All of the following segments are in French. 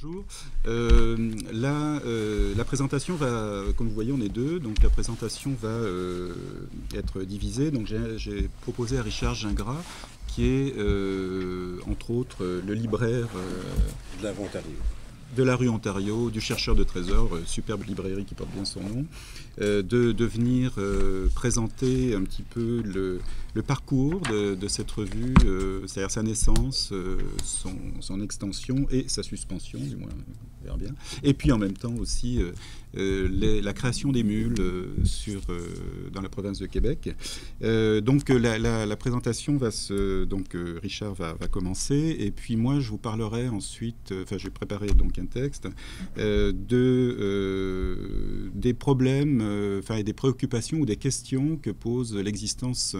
Bonjour. Euh, euh, la, présentation va, comme vous voyez, on est deux, donc la présentation va euh, être divisée. Donc j'ai proposé à Richard Gingras, qui est entre autres le libraire de l'inventaire de la rue Ontario, du chercheur de trésors, euh, superbe librairie qui porte bien son nom, euh, de, venir euh, présenter un petit peu le, parcours de, cette revue, c'est-à-dire sa naissance, son extension et sa suspension, du moins bien. Et puis en même temps aussi euh, euh, la création des mules euh, sur, dans la province de Québec. donc la, présentation va se... Donc Richard va, commencer et puis moi je vous parlerai ensuite, enfin j'ai préparé donc un texte, de, des problèmes enfin des préoccupations ou des questions que pose l'existence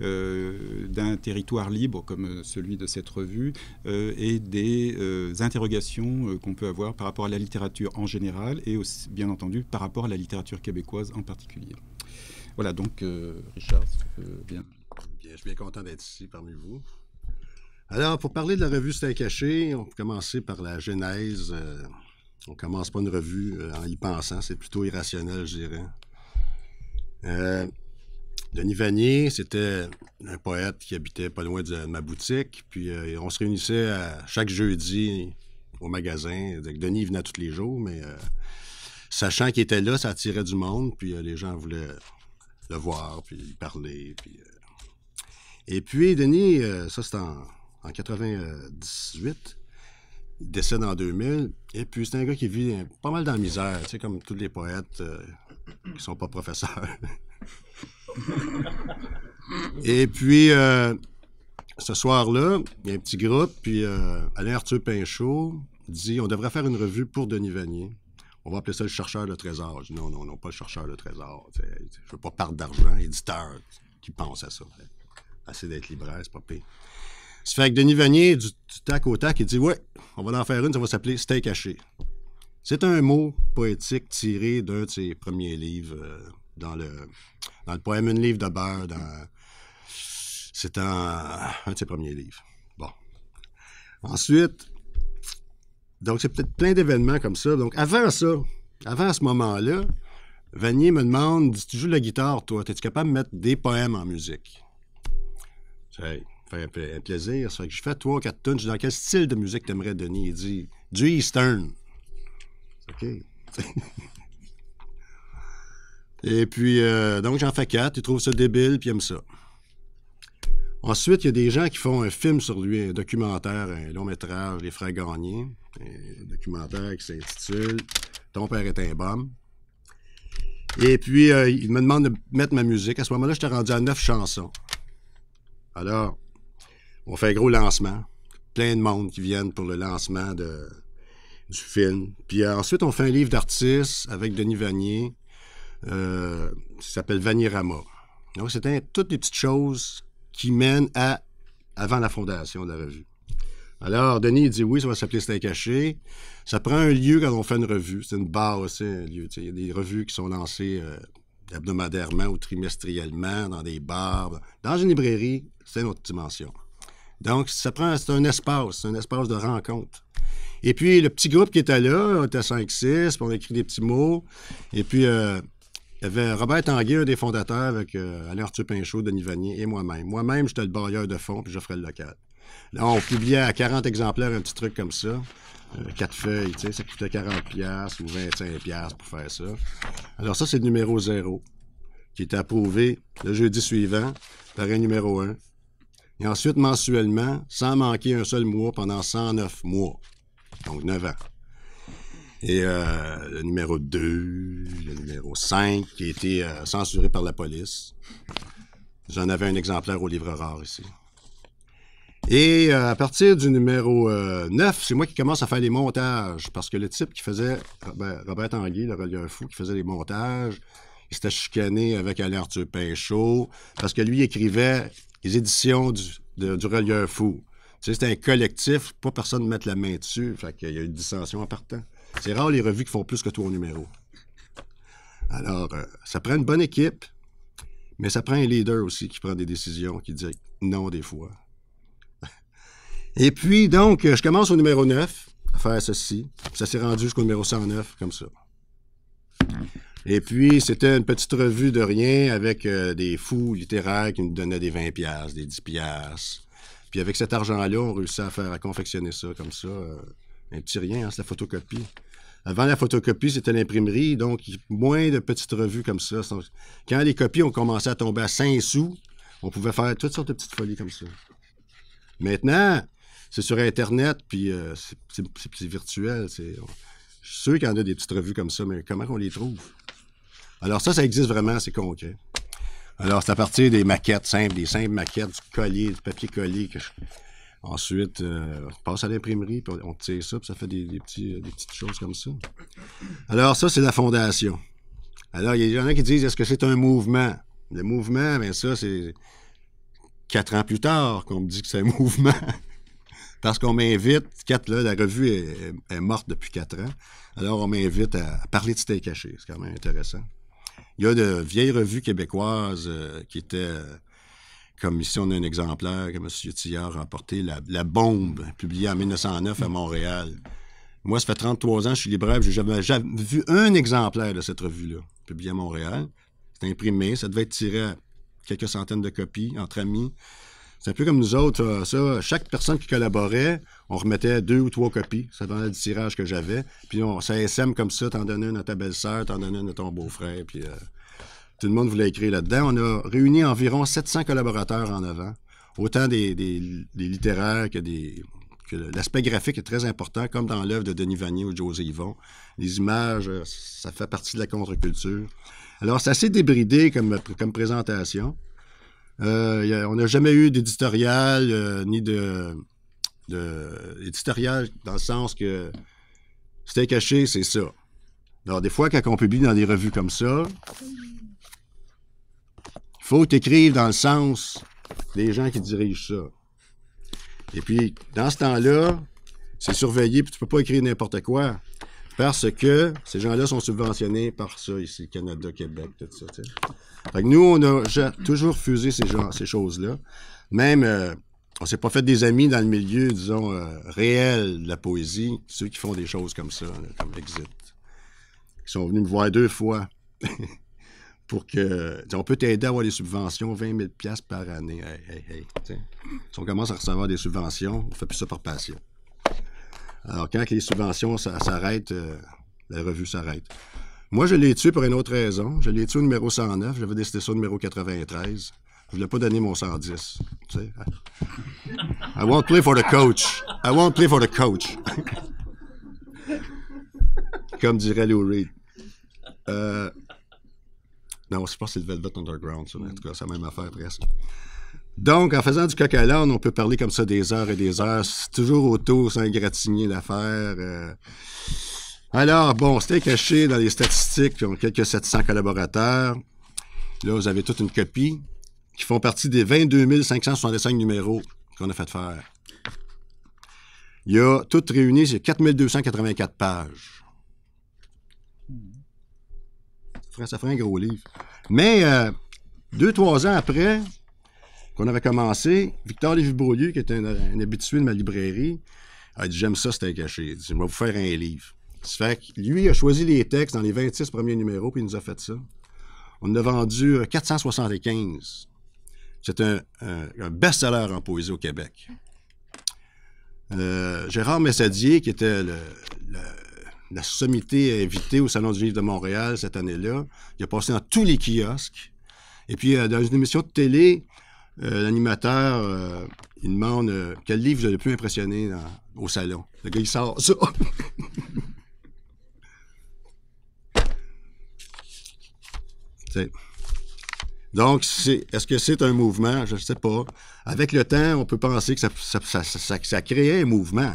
d'un territoire libre comme celui de cette revue et des interrogations qu'on peut avoir par par rapport à la littérature en général et aussi, bien entendu par rapport à la littérature québécoise en particulier. Voilà donc, euh, Richard, bien. bien. Je suis bien content d'être ici parmi vous. Alors, pour parler de la revue C'est caché, on peut commencer par la genèse. On euh, on commence pas une revue euh, en y pensant, c'est plutôt irrationnel, je dirais. Denis Vanier, c'était un poète qui habitait pas loin de ma boutique. Puis on se réunissait à, chaque jeudi au magasin. Denis venait tous les jours, mais euh, sachant qu'il était là, ça attirait du monde, puis euh, les gens voulaient le voir, puis parler. Puis, euh. Et puis, Denis, ça c'est en, 1998, il décède en 2000, et puis c'est un gars qui vit pas mal dans la misère, tu sais, comme tous les poètes qui sont pas professeurs. et puis, ce soir-là, il y a un petit groupe, puis euh, Alain Arthur Pinchot dit on devrait faire une revue pour Denis Vanier. On va appeler ça le chercheur de trésor. Je dis non, non, non, pas le chercheur de trésor. je veux pas perdre d'argent, éditeur qui pense à ça. Assez d'être libraire, c'est pas pire. Ça fait que Denis Vanier, du, tac au tac, il dit Ouais, on va en faire une, ça va s'appeler Steak haché. C'est un mot poétique tiré d'un de ses premiers livres euh, dans, le, dans le poème Une livre de beurre, dans c'est un, de ses premiers livres. Bon. Ensuite, donc c'est peut-être plein d'événements comme ça. Donc avant ça, avant ce moment-là, Vanier me demande tu joues la guitare, toi, es-tu capable de mettre des poèmes en musique? Ça fait un plaisir. Ça fait que je fais trois, quatre tonnes. Je dis dans quel style de musique t'aimerais, Denis? Il dit du Eastern. OK. Et puis, euh, donc j'en fais quatre. Il trouve ça débile, puis aime ça. Ensuite, il y a des gens qui font un film sur lui, un documentaire, un long métrage, Les Frères Garnier, un documentaire qui s'intitule Ton père est un bombe. Et puis, euh, il me demande de mettre ma musique. À ce moment-là, j'étais rendu à neuf chansons. Alors, on fait un gros lancement. Plein de monde qui viennent pour le lancement de, du film. Puis euh, ensuite, on fait un livre d'artiste avec Denis Vanier, euh, s'appelle Vanierama. Donc, c'était toutes les petites choses qui mène à avant la fondation de la revue. Alors, Denis, dit oui, ça va s'appeler Steak caché. Ça prend un lieu quand on fait une revue. C'est une barre aussi, un lieu. Il y a des revues qui sont lancées euh, hebdomadairement ou trimestriellement dans des bars. Dans une librairie, c'est une autre dimension. Donc, ça prend, c'est un espace, c'est un espace de rencontre. Et puis, le petit groupe qui était là, on était 5-6, on a écrit des petits mots. Et puis, euh, il y avait Robert Tanguay, un des fondateurs, avec euh, Alain Arthur Pinchot, Denis Vanier et moi-même. Moi-même, j'étais le bailleur de fonds, puis j'offrais le local. Là, on publiait à 40 exemplaires un petit truc comme ça. Euh, quatre feuilles, tu sais, ça coûtait 40$ ou 25$ pour faire ça. Alors ça, c'est le numéro 0, qui est approuvé le jeudi suivant par un numéro 1. Et ensuite, mensuellement, sans manquer un seul mois pendant 109 mois. Donc 9 ans. Et euh, le numéro 2, le numéro 5, qui a été euh, censuré par la police. J'en avais un exemplaire au livre rare ici. Et euh, à partir du numéro 9, c'est moi qui commence à faire les montages, parce que le type qui faisait, Robert, Robert le relieur fou, qui faisait les montages, il s'était chicané avec Alain Arthur Pinchot, parce que lui écrivait les éditions du, Relief fou. Tu sais, c'était un collectif, pas personne mettre la main dessus, fait qu'il y a eu une dissension en partant. C'est rare les revues qui font plus que au numéro. Alors, euh, ça prend une bonne équipe, mais ça prend un leader aussi qui prend des décisions, qui dit non des fois. Et puis, donc, euh, je commence au numéro 9, à faire ceci. Ça s'est rendu jusqu'au numéro 109, comme ça. Et puis, c'était une petite revue de rien avec euh, des fous littéraires qui nous donnaient des 20 pièces, des 10 pièces. Puis avec cet argent-là, on réussit à faire à confectionner ça comme ça. Un petit rien, hein, c'est la photocopie. Avant la photocopie, c'était l'imprimerie, donc moins de petites revues comme ça. Quand les copies ont commencé à tomber à 5 sous, on pouvait faire toutes sortes de petites folies comme ça. Maintenant, c'est sur Internet, puis euh, c'est virtuel. je suis sûr qu'il y en a des petites revues comme ça, mais comment on les trouve? Alors ça, ça existe vraiment, c'est concret. Alors, c'est à partir des maquettes simples, des simples maquettes, du collier, du papier collé, Ensuite, euh, on passe à l'imprimerie, puis on tire ça, puis ça fait euh, des, petites choses comme ça. Alors, ça, c'est la fondation. Alors, il y en a qui disent est-ce que c'est un mouvement Le mouvement, bien ça, c'est quatre ans plus tard qu'on me dit que c'est un mouvement. Parce qu'on m'invite, quatre, là, la revue est, morte depuis quatre ans. Alors, on m'invite à parler de Cité caché. C'est quand même intéressant. Il y a de vieilles revues québécoises euh, qui étaient. Comme ici, on a un exemplaire que M. Tillard a apporté, la, bombe, publiée en 1909 à Montréal. Moi, ça fait 33 ans que je suis libraire, je jamais, vu un exemplaire de cette revue-là, publiée à Montréal. C'était imprimé, ça devait être tiré à quelques centaines de copies entre amis. C'est un peu comme nous autres, euh, ça. Chaque personne qui collaborait, on remettait deux ou trois copies. Ça donnait le tirage que j'avais. Puis on, ça SM comme ça, t'en donnais une à ta belle-sœur, t'en donnais une à ton beau-frère. Puis euh, tout le monde voulait écrire là-dedans. On a réuni environ 700 collaborateurs en avant, autant des, littéraires que des l'aspect graphique est très important, comme dans l'œuvre de Denis Vanier ou José Yvon. Les images, euh, ça fait partie de la contre-culture. Alors, c'est assez débridé comme, présentation. Euh, on n'a jamais eu d'éditorial, euh, ni de, de, éditorial dans le sens que c'était caché, c'est ça. Alors, des fois, quand on publie dans des revues comme ça, faut dans le sens des gens qui dirigent ça. Et puis, dans ce temps-là, c'est surveillé, puis tu peux pas écrire n'importe quoi. Parce que ces gens-là sont subventionnés par ça, ici, Canada, Québec, tout ça. Fait que nous, on a toujours refusé ces, gens, ces choses-là. Même, euh, on s'est pas fait des amis dans le milieu, disons, euh, réel de la poésie, ceux qui font des choses comme ça, comme Exit. Ils sont venus me voir deux fois. pour que. On peut t'aider à avoir des subventions, 20 000 par année. Hey, hey, hey, si on commence à recevoir des subventions, on ne fait plus ça par passion. Alors, quand les subventions s'arrêtent, euh, la revue s'arrête. Moi, je l'ai tué pour une autre raison. Je l'ai tué au numéro 109. J'avais décidé ça au numéro 93. Je ne voulais pas donner mon 110. I won't play for the coach. I won't play for the coach. Comme dirait Lou Reed. Euh, non, je pense que c'est le Velvet Underground, ça. En mm. tout cas, c'est la même affaire presque. Donc, en faisant du coca à on peut parler comme ça des heures et des heures. C'est toujours autour, sans gratigner l'affaire. Euh. Alors, bon, c'était caché dans les statistiques, qui ont quelques 700 collaborateurs. Là, vous avez toute une copie qui font partie des 22 565 numéros qu'on a fait faire. Il y a, toutes réunies, c'est 4284 pages. ça ferait un gros livre. Mais euh, deux, trois ans après qu'on avait commencé, Victor Lévy-Beaulieu, qui était un, habitué de ma librairie, a dit J'aime ça, c'était caché. Il dit Je vais vous faire un livre. Ça fait que lui a choisi les textes dans les 26 premiers numéros, puis il nous a fait ça. On en a vendu 475. Euh, c'est un, un best-seller en poésie au Québec. Euh, Gérard Messadier, qui était le la sommité invité au Salon du Livre de Montréal cette année-là. Il a passé dans tous les kiosques. Et puis, euh, dans une émission de télé, euh, l'animateur, euh, il demande quel livre vous a le plus impressionné au salon. Le gars, il sort ça. Donc, est-ce que c'est un mouvement? Je ne sais pas. Avec le temps, on peut penser que ça, ça, ça, ça, crée un mouvement.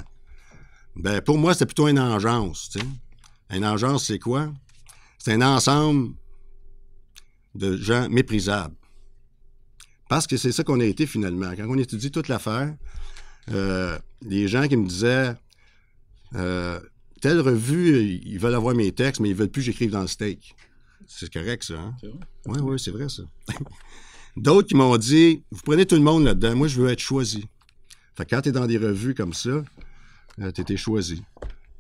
Ben, pour moi, c'est plutôt une engeance. Un Une engeance, c'est quoi? C'est un ensemble de gens méprisables. Parce que c'est ça qu'on a été finalement. Quand on étudie toute l'affaire, euh, les gens qui me disaient euh, telle revue, ils veulent avoir mes textes, mais ils ne veulent plus que j'écrive dans le steak. C'est correct, ça. Hein? Oui, oui, c'est vrai, ça. D'autres qui m'ont dit Vous prenez tout le monde là-dedans, moi je veux être choisi. Fait que quand tu es dans des revues comme ça, euh, tu étais choisi.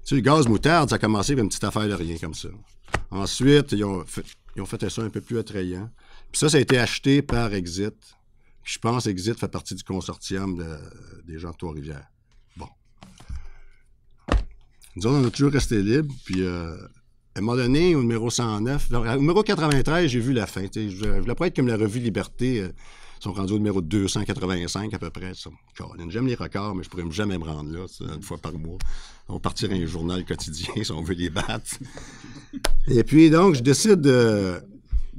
Tu sais, gaz moutarde, ça a commencé avec une petite affaire de rien comme ça. Ensuite, ils ont fait, ils ont fait ça un peu plus attrayant. Puis ça, ça a été acheté par Exit. je pense Exit fait partie du consortium des gens de Trois-Rivières. Bon. Nous autres, on a toujours resté libre. Puis euh, à un moment donné, au numéro 109, au numéro 93, j'ai vu la fin. Je, je voulais pas être comme la revue Liberté. Euh, sont rendus au numéro 285 à peu près. J'aime les records, mais je pourrais jamais me rendre là, une fois par mois. On partirait un journal quotidien si on veut les battre. Et puis, donc, je décide de.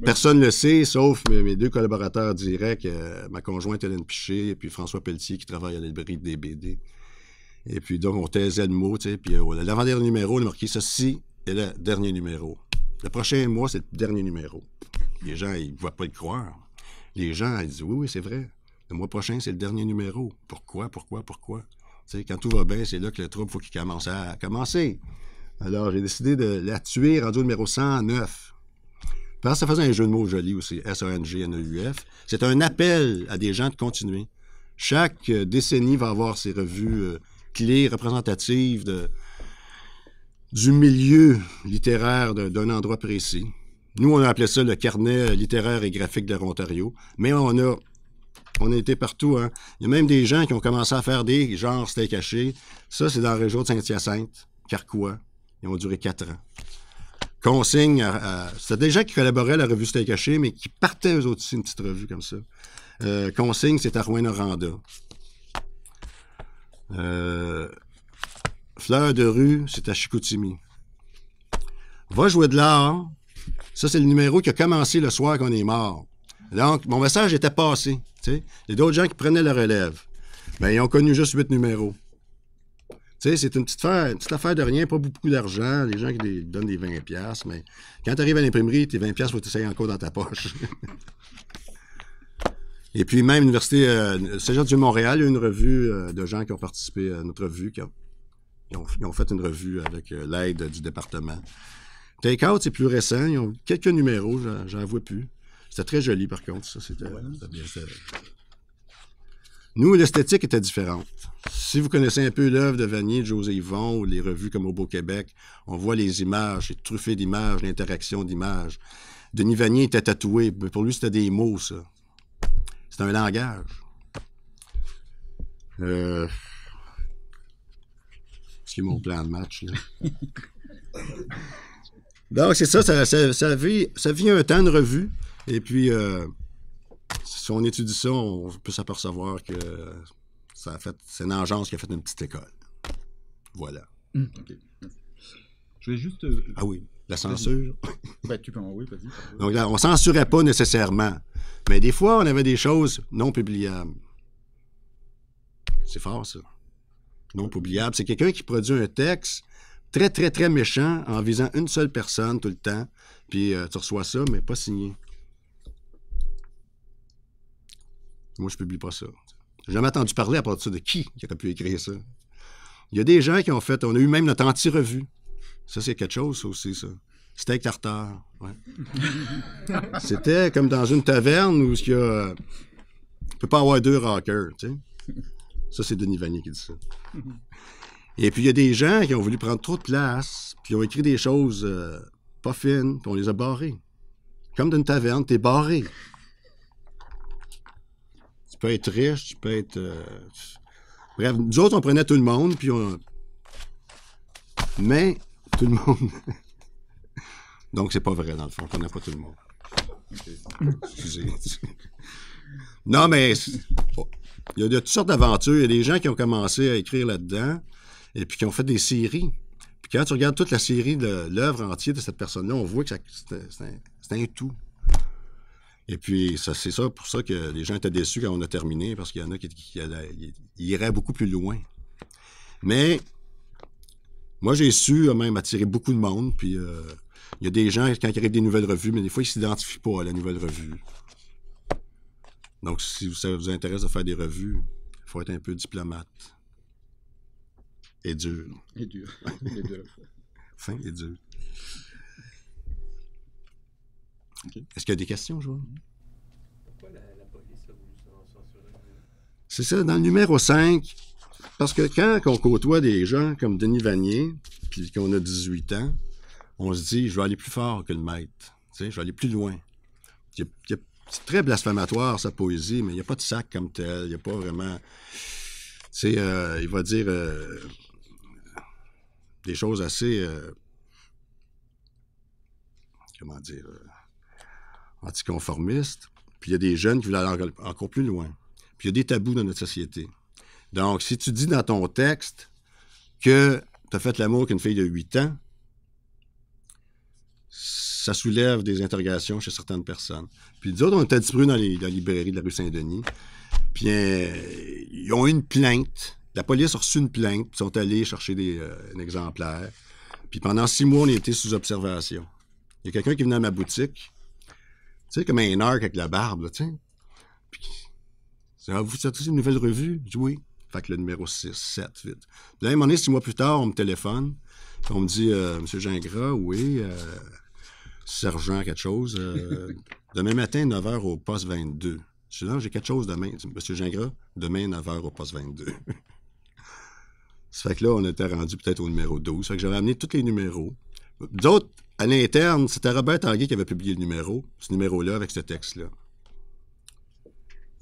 Personne ne le sait, sauf mes, deux collaborateurs directs, euh, ma conjointe Hélène Piché et puis François Pelletier qui travaille à la des BD. Et puis donc, on taisait le mot, tu puis euh, l'avant-dernier numéro, on a marqué ceci est le dernier numéro. Le prochain mois, c'est le dernier numéro. Les gens, ils ne voient pas le croire. Les gens, ils disent Oui, c'est vrai. Le mois prochain, c'est le dernier numéro. Pourquoi, pourquoi, pourquoi? sais, quand tout va bien, c'est là que le trouble, faut qu'il commence à commencer. Alors, j'ai décidé de la tuer, en numéro 109. Parce que ça faisait un jeu de mots joli aussi, S-O-N-G-N-E-U-F. C'est un appel à des gens de continuer. Chaque euh, décennie va avoir ses revues euh, clés représentatives de, du milieu littéraire d'un endroit précis. Nous, on a appelé ça le carnet euh, littéraire et graphique de l'Ontario, mais on a on a été partout. Hein. Il y a même des gens qui ont commencé à faire des genres steak caché. Ça, c'est dans la région de Saint-Hyacinthe, Carquois. Ils ont duré quatre ans. Consigne, c'était déjà gens qui collaboraient à la revue Steak caché, mais qui partaient eux aussi une petite revue comme ça. Euh, consigne, c'est à Rouen-Noranda. Euh, Fleur de rue, c'est à Chicoutimi. Va jouer de l'art, ça, c'est le numéro qui a commencé le soir qu'on est mort. Donc, mon message était passé. Il y a d'autres gens qui prenaient le relève. Mais ben, ils ont connu juste huit numéros. c'est une petite affaire, de rien, pas beaucoup d'argent. Les gens qui donnent des 20$, mais quand tu arrives à l'imprimerie, tes 20$, il faut que encore dans ta poche. Et puis même l'Université saint euh, du Montréal, il y a une revue euh, de gens qui ont participé à notre revue, qui ont, fait une revue avec euh, l'aide du département. Takeout, c'est plus récent. Ils ont quelques numéros, j'en vois plus. C'était très joli, par contre. Ça, c'était, Nous, l'esthétique était différente. Si vous connaissez un peu l'œuvre de Vanier, de José Yvon, ou les revues comme Au Beau-Québec, on voit les images, les truffé d'images, l'interaction d'images. Denis Vanier était tatoué, pour lui, c'était des mots, ça. C'est un langage. Euh... C'est mon plan de match, là. Donc, c'est ça ça, ça vit, un temps de revue. Et puis, euh, si on étudie ça, on peut s'apercevoir que ça a fait, c'est agence qui a fait une petite école. Voilà. Hmm. Je vais juste. Euh, ah oui, la censure. Ben, tu peux en... vas-y. Donc, là, on censurait pas nécessairement. Mais des fois, on avait des choses non publiables. C'est fort, ça. Non publiable. C'est quelqu'un qui produit un texte très, très, très méchant en visant une seule personne tout le temps. Puis euh, tu reçois ça, mais pas signé. Moi, je publie pas ça. J'ai jamais entendu parler à partir de qui qui aurait pu écrire ça. Il y a des gens qui ont fait, on a eu même notre anti-revue. Ça, c'est quelque chose aussi, ça. Steak tartare. Ouais. C'était comme dans une taverne où il y a. Euh, peut pas avoir deux rockers, tu sais. Ça, c'est Denis Vanier qui dit ça. Mhm. Et puis, il y a des gens qui ont voulu prendre trop de place, puis ont écrit des choses euh, pas fines, puis on les a barrés. Comme d'une taverne, t'es barré. Tu peux être riche, tu peux être. Euh, bref, nous autres, on prenait tout le monde, puis on. Mais, tout le monde. Donc, c'est pas vrai, dans le fond, on n'a pas tout le monde. Excusez. non, mais oh, il y a toutes sortes d'aventures. Il y a des gens qui ont commencé à écrire là-dedans et puis qui ont fait des séries. Puis quand tu regardes toute la série de l'œuvre entière de cette personne-là, on voit que c'est un, tout. Et puis, c'est ça pour ça que les gens étaient déçus quand on a terminé, parce qu'il y en a qui, iraient beaucoup plus loin. Mais moi, j'ai su euh, même attirer beaucoup de monde. Puis, euh, il y a des gens, quand ils arrivent des nouvelles revues, mais des fois, ils ne s'identifient pas à la nouvelle revue. Donc, si ça vous intéresse de faire des revues, il faut être un peu diplomate est dur. dur. dur. Est-ce qu'il y a des questions, Joël? Mhm. Pourquoi la, police a voulu C'est ça, dans le numéro 5, parce que quand on côtoie des gens comme Denis Vanier, puis qu'on a 18 ans, on se dit, je vais aller plus fort que le maître, tu je vais aller plus loin. C'est très blasphématoire, sa poésie, mais il n'y a pas de sac comme tel, il n'y a pas vraiment... Tu sais, euh, il va dire... Euh, des choses assez. Euh, comment dire. Euh, anticonformistes. Puis il y a des jeunes qui veulent aller encore plus loin. Puis il y a des tabous dans notre société. Donc, si tu dis dans ton texte que tu as fait l'amour avec une fille de 8 ans, ça soulève des interrogations chez certaines personnes. Puis d'autres autres, on était disparus dans, la librairie de la rue Saint-Denis. Puis euh, ils ont eu une plainte la police a reçu une plainte, ils sont allés chercher des, euh, un exemplaire. Puis pendant six mois, on était sous observation. Il y a quelqu'un qui venait à ma boutique, tu sais, comme un arc avec la barbe, tu sais. Puis, ah, vous sortez une nouvelle revue? oui. Fait que le numéro 6, 7, vite. Puis là, un moment donné, six mois plus tard, on me téléphone. Puis on me dit, euh, M. Gingras, oui, euh, sergent, quelque chose. demain matin, 9 h au poste 22. Je dis, j'ai quelque chose demain. M. Gingras, demain, 9 h au poste 22. Ça fait que là, on était rendu peut-être au numéro 12. Ça fait que j'avais amené tous les numéros. D'autres, à l'interne, c'était Robert Tanguy qui avait publié le numéro, ce numéro-là, avec ce texte-là.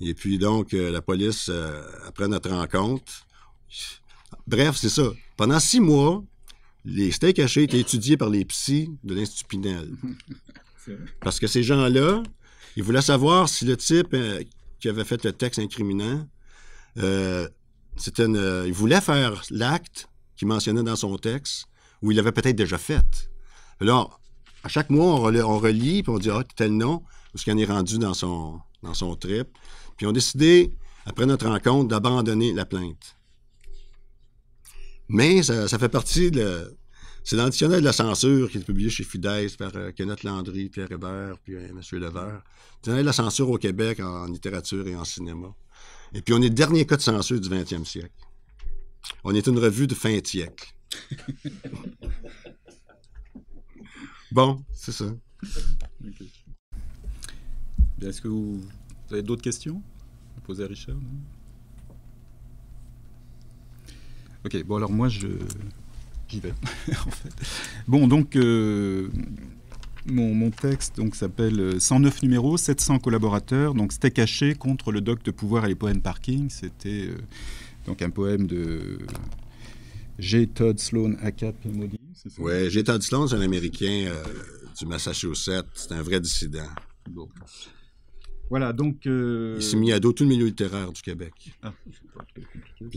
Et puis donc, euh, la police, euh, après notre rencontre, bref, c'est ça. Pendant six mois, les steaks hachés étaient étudiés par les psys de l'Institut Pinel. Parce que ces gens-là, ils voulaient savoir si le type euh, qui avait fait le texte incriminant c'était euh, il voulait faire l'acte qu'il mentionnait dans son texte, ou il l'avait peut-être déjà fait. Alors, à chaque mois, on, relit, puis on dit, ah, tel nom, où ce qu'il en est rendu dans son, dans son trip. Puis on décidait, après notre rencontre, d'abandonner la plainte. Mais ça, fait partie de... C'est dans le dictionnaire de la censure qui est publié chez Fidesz par euh, Kenneth Landry, Pierre Hébert, puis euh, M. Levert. Le dictionnaire de la censure au Québec en littérature et en cinéma. Et puis, on est le dernier code censure du 20e siècle. On est une revue de fin de siècle. bon, c'est ça. Est-ce que vous, avez d'autres questions à poser à Richard Ok, bon alors moi je j'y vais en fait. Bon donc euh, mon, texte donc s'appelle 109 euh, numéros, 700 collaborateurs. Donc c'était caché contre le doc de pouvoir et les poèmes parking. C'était euh, donc un poème de J. Todd Sloan et modi. Oui, J. Todd Sloan, c'est un Américain euh, du Massachusetts. C'est un vrai dissident. Voilà, donc. Il s'est mis à dos tout le milieu littéraire du Québec. Ah.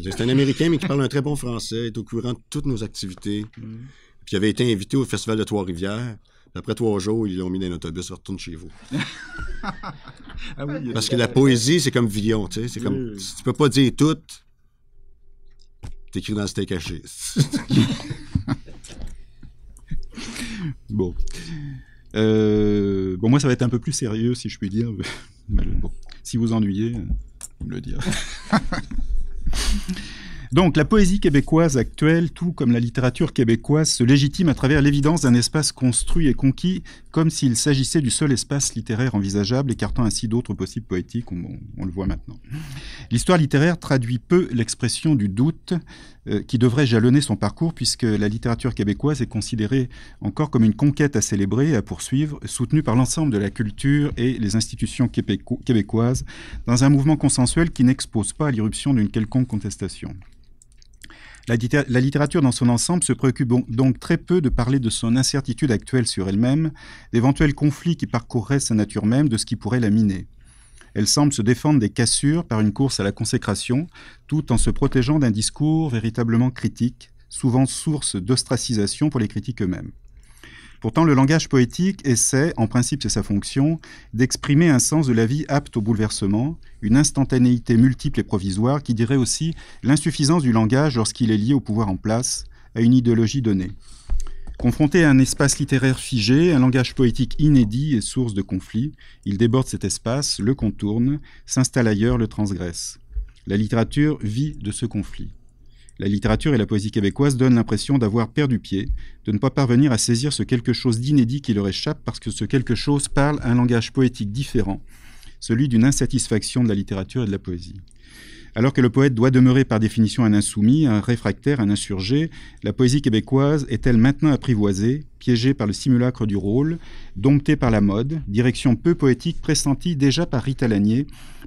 c'est un Américain, mais qui parle un très bon français, est au courant de toutes nos activités. Mm. Puis il avait été invité au Festival de Trois-Rivières. Après trois jours, ils l'ont mis dans un autobus, retourne chez vous. Ah Parce que la poésie, c'est comme Villon, tu sais. C'est comme, tu peux pas dire tout, t'écris dans le steak bon. Euh, bon, moi, ça va être un peu plus sérieux, si je puis dire. bon, si vous ennuyez, me le dire. Donc la poésie québécoise actuelle, tout comme la littérature québécoise, se légitime à travers l'évidence d'un espace construit et conquis comme s'il s'agissait du seul espace littéraire envisageable, écartant ainsi d'autres possibles poétiques, on, on, le voit maintenant. L'histoire littéraire traduit peu l'expression du doute euh, qui devrait jalonner son parcours, puisque la littérature québécoise est considérée encore comme une conquête à célébrer et à poursuivre, soutenue par l'ensemble de la culture et les institutions québécoises, dans un mouvement consensuel qui n'expose pas à l'irruption d'une quelconque contestation. La, littérature dans son ensemble se préoccupe donc très peu de parler de son incertitude actuelle sur elle-même, d'éventuels conflits qui parcourraient sa nature même, de ce qui pourrait la miner. Elle semble se défendre des cassures par une course à la consécration, tout en se protégeant d'un discours véritablement critique, souvent source d'ostracisation pour les critiques eux-mêmes. Pourtant, le langage poétique essaie, en principe c'est sa fonction, d'exprimer un sens de la vie apte au bouleversement, une instantanéité multiple et provisoire qui dirait aussi l'insuffisance du langage lorsqu'il est lié au pouvoir en place, à une idéologie donnée. Confronté à un espace littéraire figé, un langage poétique inédit et source de conflits. Il déborde cet espace, le contourne, s'installe ailleurs, le transgresse. La littérature vit de ce conflit. La littérature et la poésie québécoise donnent l'impression d'avoir perdu pied, de ne pas parvenir à saisir ce quelque chose d'inédit qui leur échappe parce que ce quelque chose parle un langage poétique différent, celui d'une insatisfaction de la littérature et de la poésie. Alors que le poète doit demeurer par définition un insoumis, un réfractaire, un insurgé, la poésie québécoise est-elle maintenant apprivoisée, piégée par le simulacre du rôle, domptée par la mode, direction peu poétique pressentie déjà par Rita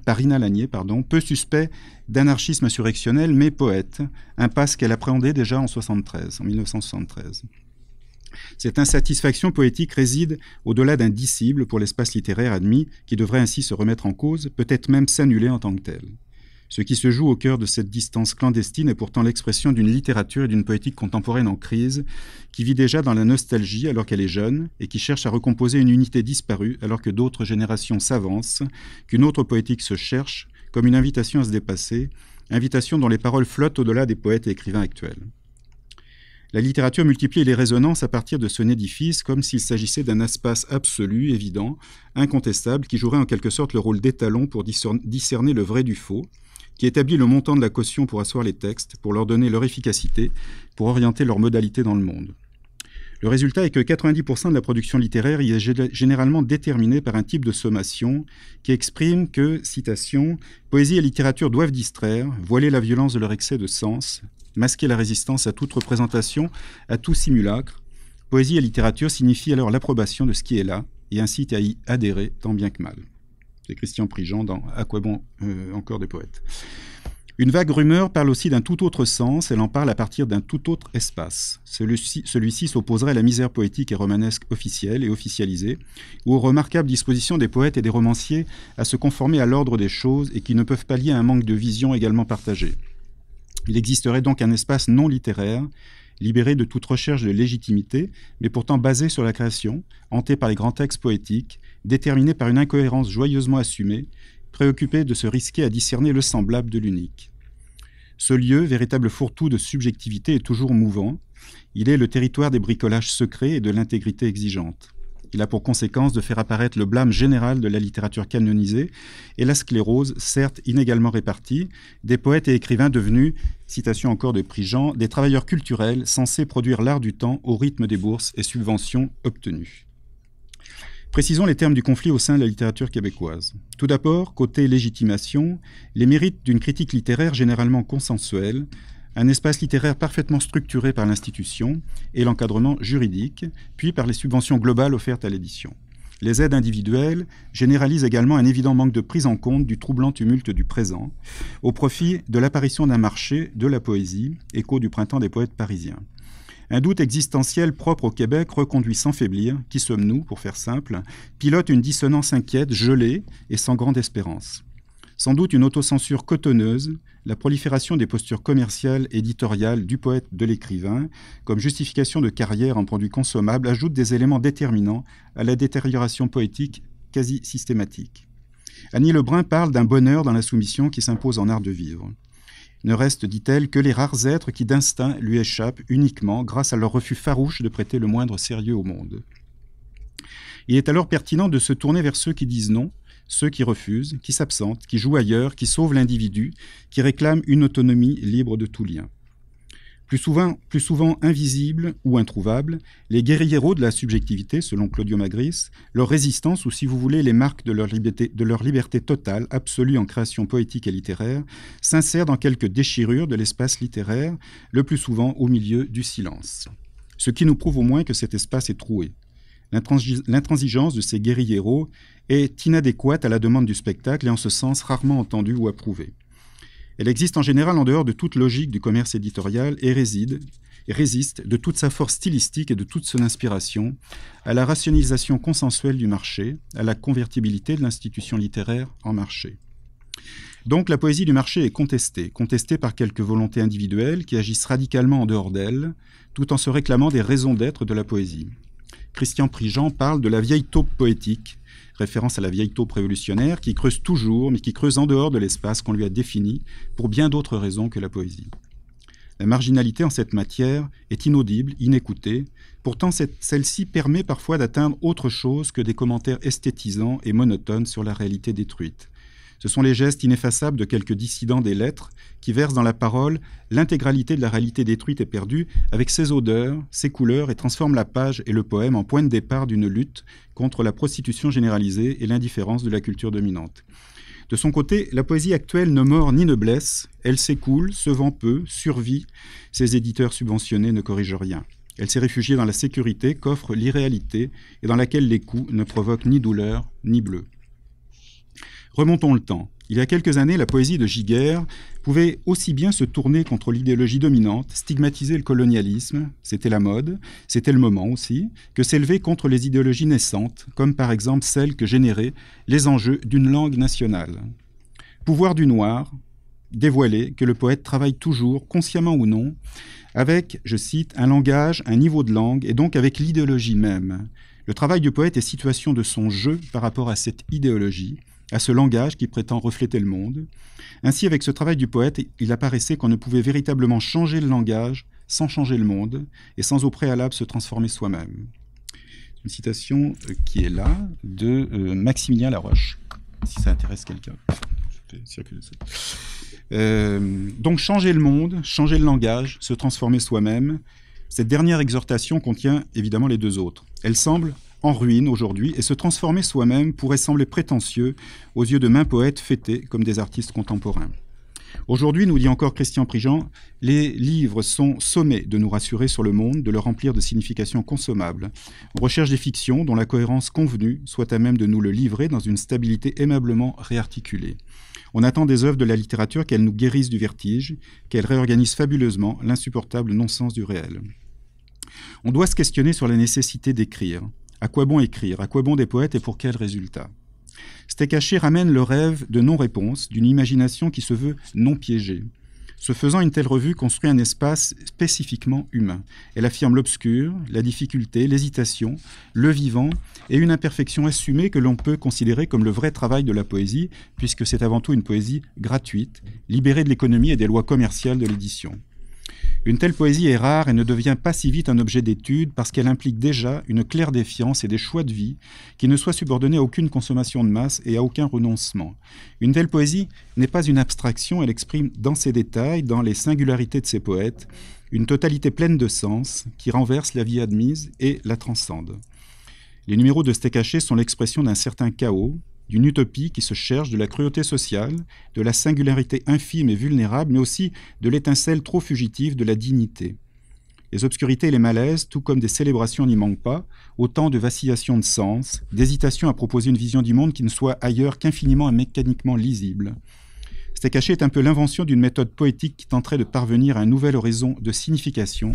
par Rina Lanier, pardon, peu suspect d'anarchisme insurrectionnel, mais poète, impasse qu'elle appréhendait déjà en en 1973. Cette insatisfaction poétique réside au-delà d'un disciple pour l'espace littéraire admis, qui devrait ainsi se remettre en cause, peut-être même s'annuler en tant que tel. Ce qui se joue au cœur de cette distance clandestine est pourtant l'expression d'une littérature et d'une poétique contemporaine en crise, qui vit déjà dans la nostalgie alors qu'elle est jeune, et qui cherche à recomposer une unité disparue alors que d'autres générations s'avancent, qu'une autre poétique se cherche, comme une invitation à se dépasser, invitation dont les paroles flottent au-delà des poètes et écrivains actuels. La littérature multiplie les résonances à partir de son édifice comme s'il s'agissait d'un espace absolu, évident, incontestable, qui jouerait en quelque sorte le rôle d'étalon pour discerner le vrai du faux, qui établit le montant de la caution pour asseoir les textes, pour leur donner leur efficacité, pour orienter leur modalité dans le monde. Le résultat est que 90% de la production littéraire y est généralement déterminée par un type de sommation qui exprime que, citation, poésie et littérature doivent distraire, voiler la violence de leur excès de sens, masquer la résistance à toute représentation, à tout simulacre. Poésie et littérature signifient alors l'approbation de ce qui est là et incite à y adhérer tant bien que mal. C'est Christian Prigent dans À quoi bon euh, encore des poètes. Une vague rumeur parle aussi d'un tout autre sens, elle en parle à partir d'un tout autre espace. Celui-ci s'opposerait à la misère poétique et romanesque officielle et officialisée, ou aux remarquables dispositions des poètes et des romanciers à se conformer à l'ordre des choses et qui ne peuvent pas lier à un manque de vision également partagé. Il existerait donc un espace non littéraire libéré de toute recherche de légitimité, mais pourtant basé sur la création, hanté par les grands textes poétiques, déterminé par une incohérence joyeusement assumée, préoccupé de se risquer à discerner le semblable de l'unique. Ce lieu, véritable fourre-tout de subjectivité, est toujours mouvant. Il est le territoire des bricolages secrets et de l'intégrité exigeante. Il a pour conséquence de faire apparaître le blâme général de la littérature canonisée et la sclérose, certes inégalement répartie, des poètes et écrivains devenus, citation encore de Prigent, des travailleurs culturels censés produire l'art du temps au rythme des bourses et subventions obtenues. Précisons les termes du conflit au sein de la littérature québécoise. Tout d'abord, côté légitimation, les mérites d'une critique littéraire généralement consensuelle, un espace littéraire parfaitement structuré par l'institution et l'encadrement juridique, puis par les subventions globales offertes à l'édition. Les aides individuelles généralisent également un évident manque de prise en compte du troublant tumulte du présent, au profit de l'apparition d'un marché de la poésie, écho du printemps des poètes parisiens. Un doute existentiel propre au Québec reconduit sans faiblir, qui sommes-nous, pour faire simple, pilote une dissonance inquiète, gelée et sans grande espérance. Sans doute une autocensure cotonneuse, la prolifération des postures commerciales, éditoriales du poète, de l'écrivain, comme justification de carrière en produits consommables, ajoute des éléments déterminants à la détérioration poétique quasi systématique. Annie Lebrun parle d'un bonheur dans la soumission qui s'impose en art de vivre. Ne reste, dit-elle, que les rares êtres qui d'instinct lui échappent uniquement grâce à leur refus farouche de prêter le moindre sérieux au monde. Il est alors pertinent de se tourner vers ceux qui disent non, ceux qui refusent, qui s'absentent, qui jouent ailleurs, qui sauvent l'individu, qui réclament une autonomie libre de tout lien. Plus souvent, plus souvent invisibles ou introuvables, les héros de la subjectivité, selon Claudio Magris, leur résistance ou si vous voulez les marques de leur liberté, de leur liberté totale, absolue en création poétique et littéraire, s'insèrent dans quelques déchirures de l'espace littéraire, le plus souvent au milieu du silence. Ce qui nous prouve au moins que cet espace est troué, L'intransigeance de ces héros est inadéquate à la demande du spectacle et en ce sens rarement entendue ou approuvée. Elle existe en général en dehors de toute logique du commerce éditorial et et résiste de toute sa force stylistique et de toute son inspiration à la rationalisation consensuelle du marché, à la convertibilité de l'institution littéraire en marché. Donc la poésie du marché est contestée, contestée par quelques volontés individuelles qui agissent radicalement en dehors d'elle, tout en se réclamant des raisons d'être de la poésie. Christian Prigent parle de la vieille taupe poétique, référence à la vieille taupe révolutionnaire qui creuse toujours, mais qui creuse en dehors de l'espace qu'on lui a défini pour bien d'autres raisons que la poésie. La marginalité en cette matière est inaudible, inécoutée, pourtant celle-ci permet parfois d'atteindre autre chose que des commentaires esthétisants et monotones sur la réalité détruite, ce sont les gestes ineffaçables de quelques dissidents des lettres qui versent dans la parole l'intégralité de la réalité détruite et perdue avec ses odeurs, ses couleurs et transforment la page et le poème en point de départ d'une lutte contre la prostitution généralisée et l'indifférence de la culture dominante. De son côté, la poésie actuelle ne mord ni ne blesse, elle s'écoule, se vend peu, survit, ses éditeurs subventionnés ne corrigent rien. Elle s'est réfugiée dans la sécurité qu'offre l'irréalité et dans laquelle les coups ne provoquent ni douleur ni bleu. Remontons le temps. Il y a quelques années, la poésie de Giguère pouvait aussi bien se tourner contre l'idéologie dominante, stigmatiser le colonialisme, c'était la mode, c'était le moment aussi, que s'élever contre les idéologies naissantes, comme par exemple celles que généraient les enjeux d'une langue nationale. Pouvoir du noir, dévoiler que le poète travaille toujours, consciemment ou non, avec, je cite, un langage, un niveau de langue, et donc avec l'idéologie même. Le travail du poète est situation de son jeu par rapport à cette idéologie, à ce langage qui prétend refléter le monde. Ainsi, avec ce travail du poète, il apparaissait qu'on ne pouvait véritablement changer le langage sans changer le monde et sans au préalable se transformer soi-même. Une citation euh, qui est là de euh, Maximilien Laroche, si ça intéresse quelqu'un. Euh, donc changer le monde, changer le langage, se transformer soi-même, cette dernière exhortation contient évidemment les deux autres. Elle semble en ruine aujourd'hui, et se transformer soi-même pourrait sembler prétentieux aux yeux de mains poètes fêtés comme des artistes contemporains. Aujourd'hui, nous dit encore Christian Prigent, les livres sont sommés de nous rassurer sur le monde, de le remplir de significations consommables. On recherche des fictions dont la cohérence convenue soit à même de nous le livrer dans une stabilité aimablement réarticulée. On attend des œuvres de la littérature qu'elles nous guérissent du vertige, qu'elles réorganisent fabuleusement l'insupportable non-sens du réel. On doit se questionner sur la nécessité d'écrire. À quoi bon écrire À quoi bon des poètes et pour quels résultat caché ramène le rêve de non-réponse, d'une imagination qui se veut non piégée. Ce faisant, une telle revue construit un espace spécifiquement humain. Elle affirme l'obscur, la difficulté, l'hésitation, le vivant et une imperfection assumée que l'on peut considérer comme le vrai travail de la poésie, puisque c'est avant tout une poésie gratuite, libérée de l'économie et des lois commerciales de l'édition. Une telle poésie est rare et ne devient pas si vite un objet d'étude parce qu'elle implique déjà une claire défiance et des choix de vie qui ne soient subordonnés à aucune consommation de masse et à aucun renoncement. Une telle poésie n'est pas une abstraction, elle exprime dans ses détails, dans les singularités de ses poètes, une totalité pleine de sens qui renverse la vie admise et la transcende. Les numéros de Stécaché sont l'expression d'un certain chaos, d'une utopie qui se cherche de la cruauté sociale, de la singularité infime et vulnérable, mais aussi de l'étincelle trop fugitive de la dignité. Les obscurités et les malaises, tout comme des célébrations n'y manquent pas, autant de vacillations de sens, d'hésitation à proposer une vision du monde qui ne soit ailleurs qu'infiniment et mécaniquement lisible. C'était caché est un peu l'invention d'une méthode poétique qui tenterait de parvenir à un nouvel horizon de signification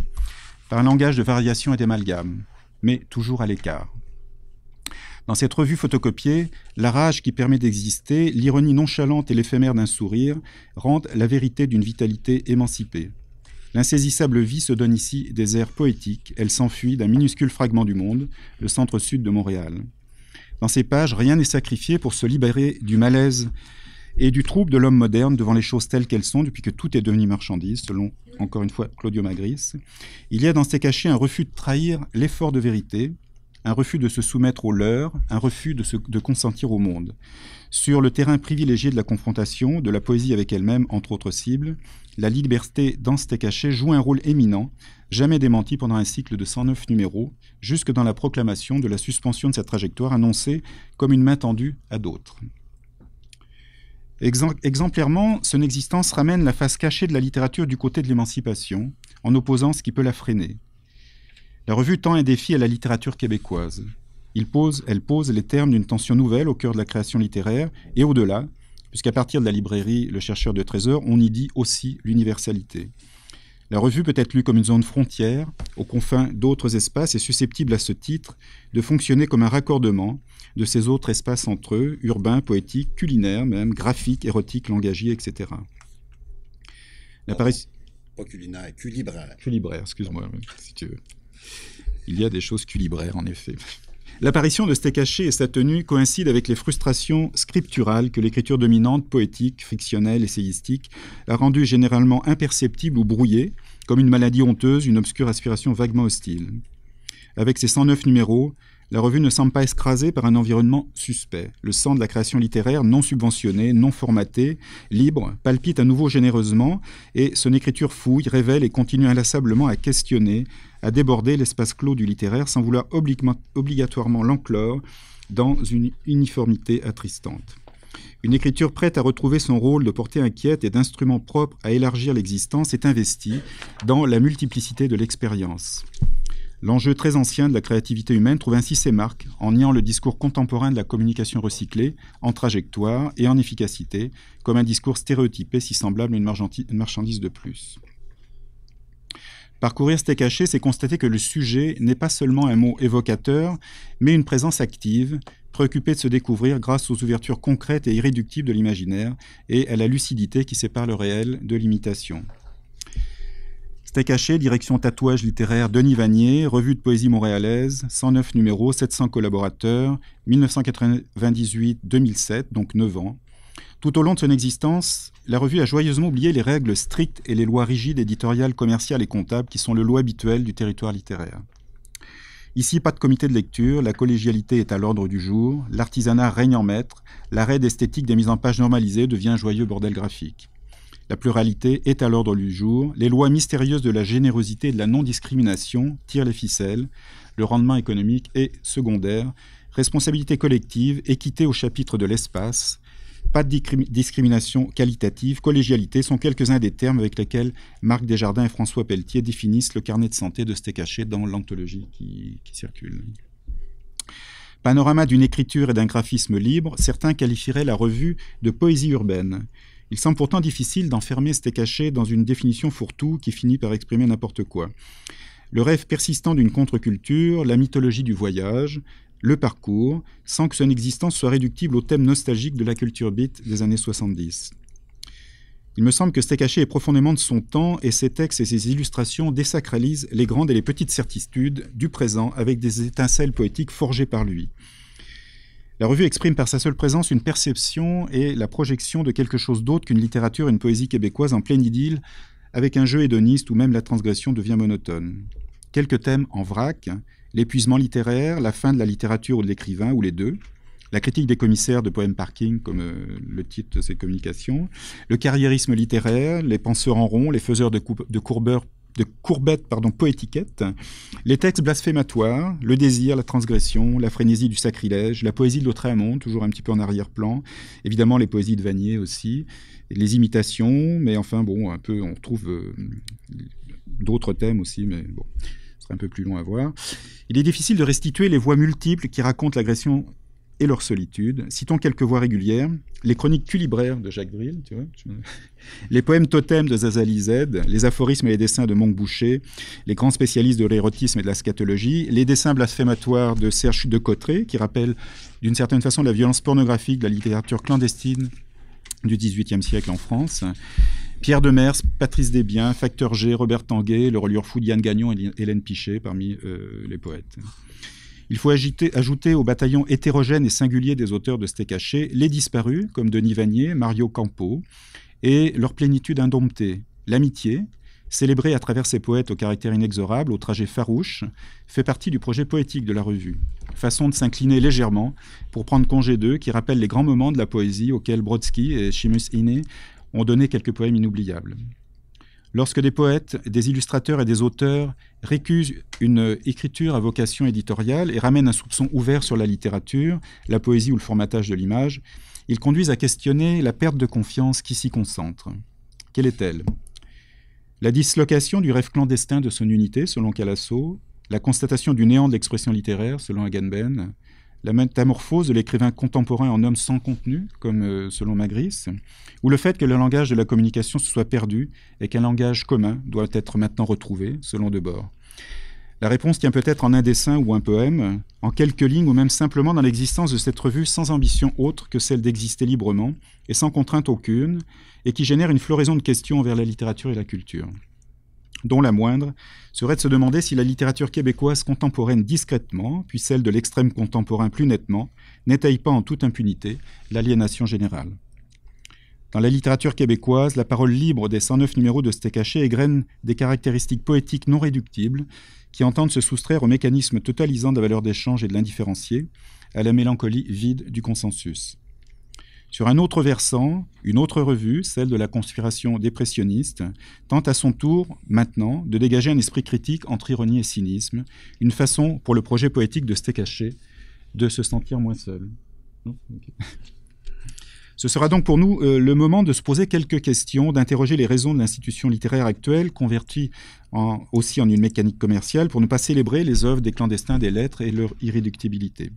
par un langage de variation et d'amalgame, mais toujours à l'écart. Dans cette revue photocopiée, la rage qui permet d'exister, l'ironie nonchalante et l'éphémère d'un sourire rendent la vérité d'une vitalité émancipée. L'insaisissable vie se donne ici des airs poétiques, elle s'enfuit d'un minuscule fragment du monde, le centre sud de Montréal. Dans ces pages, rien n'est sacrifié pour se libérer du malaise et du trouble de l'homme moderne devant les choses telles qu'elles sont depuis que tout est devenu marchandise, selon encore une fois Claudio Magris. Il y a dans ces cachets un refus de trahir l'effort de vérité, un refus de se soumettre aux leur, un refus de, consentir au monde. Sur le terrain privilégié de la confrontation, de la poésie avec elle-même, entre autres cibles, la liberté dans et cachée joue un rôle éminent, jamais démenti pendant un cycle de 109 numéros, jusque dans la proclamation de la suspension de sa trajectoire annoncée comme une main tendue à d'autres. Exemplairement, son existence ramène la face cachée de la littérature du côté de l'émancipation, en opposant ce qui peut la freiner. La revue tend un défi à la littérature québécoise. Il pose, elle pose les termes d'une tension nouvelle au cœur de la création littéraire et au-delà, puisqu'à partir de la librairie Le chercheur de trésors, on y dit aussi l'universalité. La revue peut être lue comme une zone frontière, aux confins d'autres espaces, et susceptible à ce titre de fonctionner comme un raccordement de ces autres espaces entre eux, urbains, poétiques, culinaires même, graphiques, érotiques, langagiers, etc. La Paris... Pas culinaire, culibraire. Culibraire, excuse-moi, si tu veux. Il y a des choses culibraires, en effet. L'apparition de Caché et sa tenue coïncident avec les frustrations scripturales que l'écriture dominante, poétique, fictionnelle, essayistique, a rendu généralement imperceptible ou brouillée, comme une maladie honteuse, une obscure aspiration vaguement hostile. Avec ses 109 numéros, la revue ne semble pas écrasée par un environnement suspect. Le sang de la création littéraire non subventionnée, non formatée, libre, palpite à nouveau généreusement, et son écriture fouille, révèle et continue inlassablement à questionner, à déborder l'espace clos du littéraire sans vouloir obligatoirement l'enclore dans une uniformité attristante. Une écriture prête à retrouver son rôle de portée inquiète et d'instrument propre à élargir l'existence est investie dans la multiplicité de l'expérience. L'enjeu très ancien de la créativité humaine trouve ainsi ses marques en niant le discours contemporain de la communication recyclée en trajectoire et en efficacité, comme un discours stéréotypé si semblable à une marchandise de plus. Parcourir ces caché, c'est constater que le sujet n'est pas seulement un mot évocateur, mais une présence active, préoccupée de se découvrir grâce aux ouvertures concrètes et irréductibles de l'imaginaire et à la lucidité qui sépare le réel de l'imitation. C'était caché, direction tatouage littéraire Denis Vanier, revue de poésie montréalaise, 109 numéros, 700 collaborateurs, 1998-2007, donc 9 ans. Tout au long de son existence, la revue a joyeusement oublié les règles strictes et les lois rigides éditoriales, commerciales et comptables qui sont le loi habituel du territoire littéraire. Ici, pas de comité de lecture, la collégialité est à l'ordre du jour, l'artisanat règne en maître, l'arrêt d'esthétique des mises en page normalisées devient un joyeux bordel graphique. La pluralité est à l'ordre du jour, les lois mystérieuses de la générosité et de la non-discrimination tirent les ficelles, le rendement économique est secondaire, responsabilité collective, équité au chapitre de l'espace, pas de discrimination qualitative, collégialité sont quelques-uns des termes avec lesquels Marc Desjardins et François Pelletier définissent le carnet de santé de Stécaché dans l'anthologie qui, qui circule. Panorama d'une écriture et d'un graphisme libre, certains qualifieraient la revue de poésie urbaine. Il semble pourtant difficile d'enfermer cet dans une définition fourre-tout qui finit par exprimer n'importe quoi. Le rêve persistant d'une contre-culture, la mythologie du voyage, le parcours, sans que son existence soit réductible au thème nostalgique de la culture beat des années 70. Il me semble que Stekaché est profondément de son temps et ses textes et ses illustrations désacralisent les grandes et les petites certitudes du présent avec des étincelles poétiques forgées par lui. La revue exprime par sa seule présence une perception et la projection de quelque chose d'autre qu'une littérature et une poésie québécoise en pleine idylle, avec un jeu hédoniste où même la transgression devient monotone. Quelques thèmes en vrac, l'épuisement littéraire, la fin de la littérature ou de l'écrivain, ou les deux, la critique des commissaires de poèmes parking, comme euh, le titre de ses communications, le carriérisme littéraire, les penseurs en rond, les faiseurs de, de courbeurs de Courbette pardon, poétiquettes. les textes blasphématoires, le désir, la transgression, la frénésie du sacrilège, la poésie de l'autre monde toujours un petit peu en arrière-plan, évidemment les poésies de Vanier aussi, les imitations, mais enfin bon, un peu, on retrouve euh, d'autres thèmes aussi, mais bon, ce serait un peu plus long à voir. Il est difficile de restituer les voix multiples qui racontent l'agression et leur solitude. Citons quelques voix régulières. Les chroniques culibraires de Jacques Drill, les poèmes totems de Zazali Z, les aphorismes et les dessins de Monk Boucher, les grands spécialistes de l'érotisme et de la scatologie, les dessins blasphématoires de Serge de Cotteret, qui rappellent d'une certaine façon la violence pornographique de la littérature clandestine du XVIIIe siècle en France. Pierre Demers, Patrice Desbiens, Facteur G, Robert Tanguay, le relieur fou Gagnon et Hélène Pichet parmi euh, les poètes. Il faut ajouter au bataillon hétérogène et singulier des auteurs de Stécaché les disparus, comme Denis Vanier, Mario Campo, et leur plénitude indomptée, l'amitié, célébrée à travers ces poètes au caractère inexorable, au trajet farouche, fait partie du projet poétique de la revue. Façon de s'incliner légèrement pour prendre congé d'eux, qui rappelle les grands moments de la poésie auxquels Brodsky et Chimus Iné ont donné quelques poèmes inoubliables. Lorsque des poètes, des illustrateurs et des auteurs récusent une écriture à vocation éditoriale et ramènent un soupçon ouvert sur la littérature, la poésie ou le formatage de l'image, ils conduisent à questionner la perte de confiance qui s'y concentre. Quelle est-elle La dislocation du rêve clandestin de son unité, selon Calasso, la constatation du néant de l'expression littéraire, selon Agamben la métamorphose de l'écrivain contemporain en homme sans contenu, comme euh, selon Magris, ou le fait que le langage de la communication se soit perdu et qu'un langage commun doit être maintenant retrouvé, selon Debord. La réponse tient peut-être en un dessin ou un poème, en quelques lignes ou même simplement dans l'existence de cette revue sans ambition autre que celle d'exister librement et sans contrainte aucune, et qui génère une floraison de questions envers la littérature et la culture dont la moindre, serait de se demander si la littérature québécoise contemporaine discrètement, puis celle de l'extrême contemporain plus nettement, n'étaye pas en toute impunité l'aliénation générale. Dans la littérature québécoise, la parole libre des 109 numéros de Sté égrène des caractéristiques poétiques non réductibles qui entendent se soustraire au mécanisme totalisant de la valeur d'échange et de l'indifférencié, à la mélancolie vide du consensus. Sur un autre versant, une autre revue, celle de la conspiration dépressionniste, tente à son tour, maintenant, de dégager un esprit critique entre ironie et cynisme, une façon pour le projet poétique de se cacher, de se sentir moins seul. Ce sera donc pour nous euh, le moment de se poser quelques questions, d'interroger les raisons de l'institution littéraire actuelle, convertie aussi en une mécanique commerciale, pour ne pas célébrer les œuvres des clandestins des lettres et leur irréductibilité.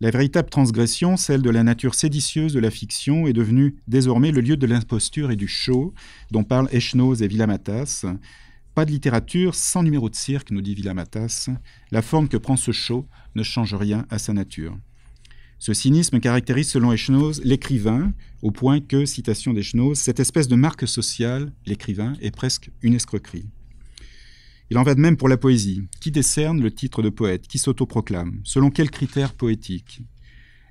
La véritable transgression, celle de la nature séditieuse de la fiction, est devenue désormais le lieu de l'imposture et du show, dont parlent Echnoz et Villamatas. Pas de littérature sans numéro de cirque, nous dit Villamatas. La forme que prend ce show ne change rien à sa nature. Ce cynisme caractérise, selon Echnoz, l'écrivain, au point que, citation d'Echnoz, cette espèce de marque sociale, l'écrivain, est presque une escroquerie. Il en va de même pour la poésie. Qui décerne le titre de poète Qui s'autoproclame Selon quels critères poétiques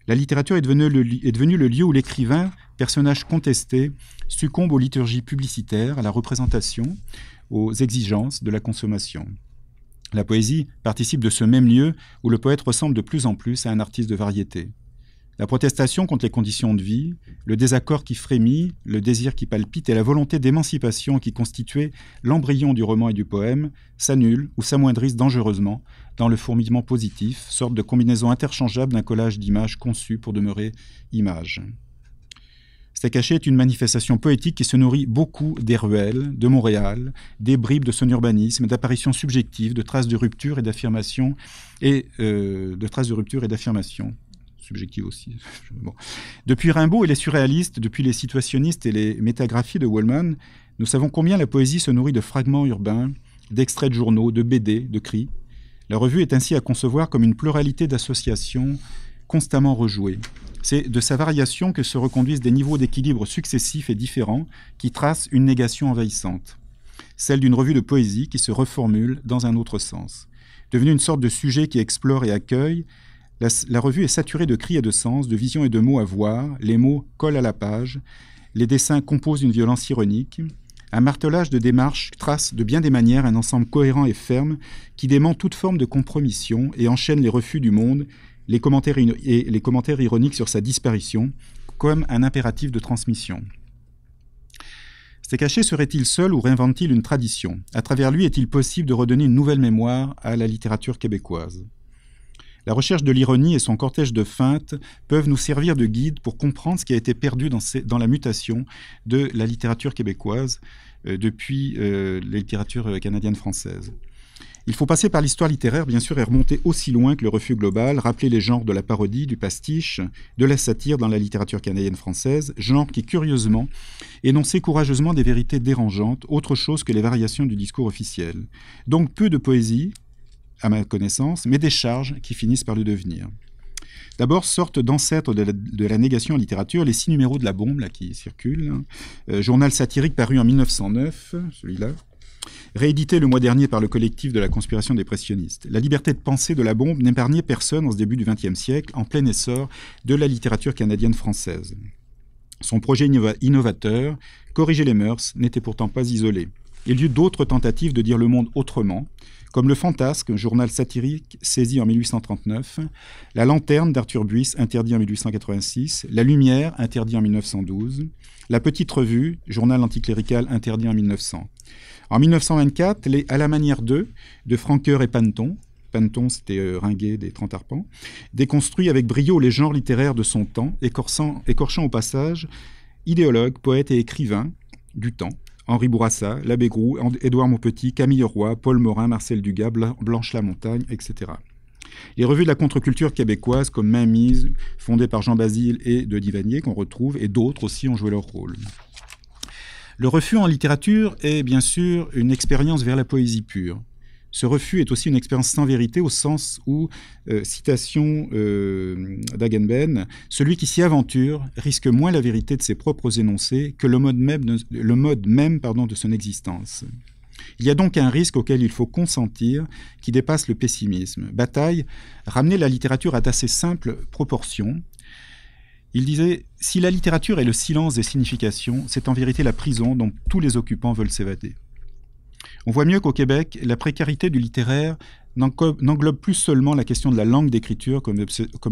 La littérature est devenue le, lieu où l'écrivain, personnage contesté, succombe aux liturgies publicitaires, à la représentation, aux exigences de la consommation. La poésie participe de ce même lieu où le poète ressemble de plus en plus à un artiste de variété. La protestation contre les conditions de vie, le désaccord qui frémit, le désir qui palpite et la volonté d'émancipation qui constituait l'embryon du roman et du poème s'annulent ou s'amoindrissent dangereusement dans le fourmillement positif, sorte de combinaison interchangeable d'un collage d'images conçues pour demeurer image. C'est caché est une manifestation poétique qui se nourrit beaucoup des ruelles, de Montréal, des bribes de son urbanisme, d'apparitions subjectives, de traces de rupture et d'affirmation, et euh, de traces de rupture et d'affirmation subjective aussi. Depuis Rimbaud et les surréalistes, depuis les situationnistes et les métagraphies de Wallman, nous savons combien la poésie se nourrit de fragments urbains, d'extraits de journaux, de BD, de cris. La revue est ainsi à concevoir comme une pluralité d'associations constamment rejouées. C'est de sa variation que se reconduisent des niveaux d'équilibre successifs et différents qui tracent une négation envahissante, celle d'une revue de poésie qui se reformule dans un autre sens. Devenue une sorte de sujet qui explore et accueille, la, revue est saturée de cris et de sens, de visions et de mots à voir. Les mots collent à la page. Les dessins composent une violence ironique. Un martelage de démarches trace de bien des manières un ensemble cohérent et ferme qui dément toute forme de compromission et enchaîne les refus du monde, les commentaires, et les commentaires ironiques sur sa disparition, comme un impératif de transmission. Ces caché serait-il seul ou réinvente-t-il une tradition À travers lui, est-il possible de redonner une nouvelle mémoire à la littérature québécoise la recherche de l'ironie et son cortège de feintes peuvent nous servir de guide pour comprendre ce qui a été perdu dans, la mutation de la littérature québécoise euh, depuis euh, la littérature euh, canadienne-française. Il faut passer par l'histoire littéraire, bien sûr, et remonter aussi loin que le refus global, rappeler les genres de la parodie, du pastiche, de la satire dans la littérature canadienne-française, genre qui, curieusement, énonçait courageusement des vérités dérangeantes, autre chose que les variations du discours officiel. Donc peu de poésie, à ma connaissance, mais des charges qui finissent par le devenir. D'abord, sortent d'ancêtres de, la négation en littérature les six numéros de La Bombe, là, qui circulent. Hein. Euh, journal satirique paru en 1909, celui-là. Réédité le mois dernier par le collectif de la conspiration dépressionniste. La liberté de penser de La Bombe n'épargnait personne en ce début du XXe siècle, en plein essor de la littérature canadienne-française. Son projet innovateur, corriger les mœurs, n'était pourtant pas isolé il y eut d'autres tentatives de dire le monde autrement, comme Le Fantasque, journal satirique saisi en 1839, La Lanterne d'Arthur Buiss interdit en 1886, La Lumière, interdit en 1912, La Petite Revue, journal anticlérical interdit en 1900. En 1924, les À la manière d'eux, de Franqueur et Panton, Panton, c'était euh, Ringuet des Trente Arpents, déconstruit avec brio les genres littéraires de son temps, écorchant, écorchant au passage idéologue, poète et écrivain du temps, Henri Bourassa, l'abbé Groux, Édouard Montpetit, Camille Roy, Paul Morin, Marcel Dugas, Blanche Lamontagne, etc. Les revues de la contre-culture québécoise comme Mainmise, fondée par Jean Basile et de Divanier, qu'on retrouve, et d'autres aussi ont joué leur rôle. Le refus en littérature est bien sûr une expérience vers la poésie pure. Ce refus est aussi une expérience sans vérité au sens où, euh, citation euh, d'Agenben, celui qui s'y aventure risque moins la vérité de ses propres énoncés que le mode même de son existence. Il y a donc un risque auquel il faut consentir qui dépasse le pessimisme. Bataille ramenait la littérature à d'assez simples proportions. Il disait Si la littérature est le silence des significations, c'est en vérité la prison dont tous les occupants veulent s'évader. On voit mieux qu'au Québec, la précarité du littéraire n'englobe plus seulement la question de la langue d'écriture comme,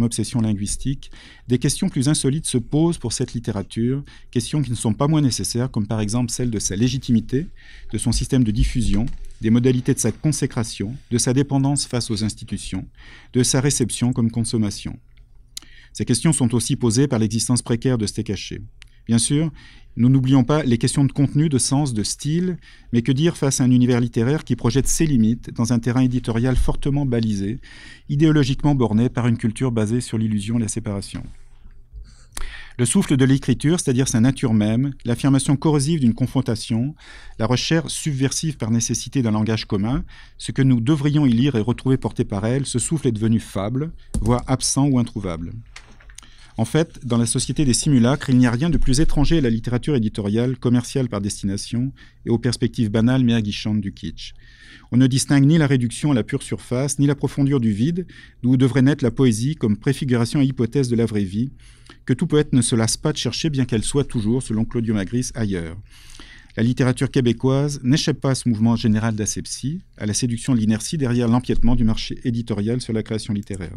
obsession linguistique, des questions plus insolites se posent pour cette littérature, questions qui ne sont pas moins nécessaires, comme par exemple celle de sa légitimité, de son système de diffusion, des modalités de sa consécration, de sa dépendance face aux institutions, de sa réception comme consommation. Ces questions sont aussi posées par l'existence précaire de caché » bien sûr, nous n'oublions pas les questions de contenu, de sens, de style, mais que dire face à un univers littéraire qui projette ses limites dans un terrain éditorial fortement balisé, idéologiquement borné par une culture basée sur l'illusion et la séparation. Le souffle de l'écriture, c'est-à-dire sa nature même, l'affirmation corrosive d'une confrontation, la recherche subversive par nécessité d'un langage commun, ce que nous devrions y lire et retrouver porté par elle, ce souffle est devenu fable, voire absent ou introuvable. En fait, dans la société des simulacres, il n'y a rien de plus étranger à la littérature éditoriale, commerciale par destination, et aux perspectives banales mais aguichantes du kitsch. On ne distingue ni la réduction à la pure surface, ni la profondeur du vide, d'où devrait naître la poésie comme préfiguration et hypothèse de la vraie vie, que tout poète ne se lasse pas de chercher, bien qu'elle soit toujours, selon Claudio Magris, ailleurs. La littérature québécoise n'échappe pas à ce mouvement général d'asepsie, à la séduction de l'inertie derrière l'empiètement du marché éditorial sur la création littéraire.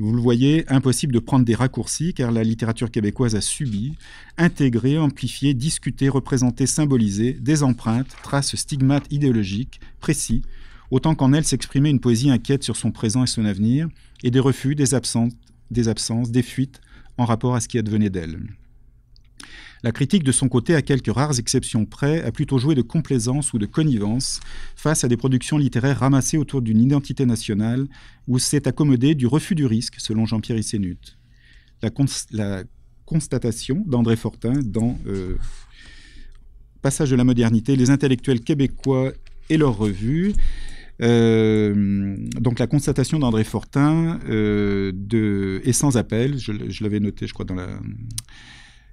Vous le voyez, impossible de prendre des raccourcis car la littérature québécoise a subi, intégré, amplifié, discuté, représenté, symbolisé des empreintes, traces, stigmates idéologiques précis, autant qu'en elle s'exprimait une poésie inquiète sur son présent et son avenir, et des refus, des absences, des, absences, des fuites en rapport à ce qui advenait d'elle. La critique, de son côté, à quelques rares exceptions près, a plutôt joué de complaisance ou de connivence face à des productions littéraires ramassées autour d'une identité nationale où s'est accommodé du refus du risque, selon Jean-Pierre Issénut. La, constatation d'André Fortin dans euh, Passage de la modernité, les intellectuels québécois et leurs revues. Euh, donc la constatation d'André Fortin est euh, sans appel, je l'avais noté je crois dans la,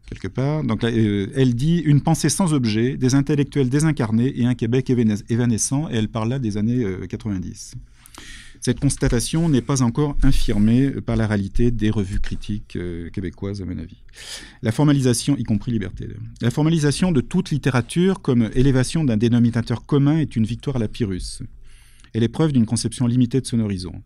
quelque part. Donc euh, elle dit une pensée sans objet, des intellectuels désincarnés et un Québec évanescent. Et elle parle là des années 90. Euh, Cette constatation n'est pas encore infirmée par la réalité des revues critiques euh, québécoises, à mon avis. La formalisation, y compris Liberté. La formalisation de toute littérature comme élévation d'un dénominateur commun est une victoire à la Pyrrhus. Elle est preuve d'une conception limitée de son horizon.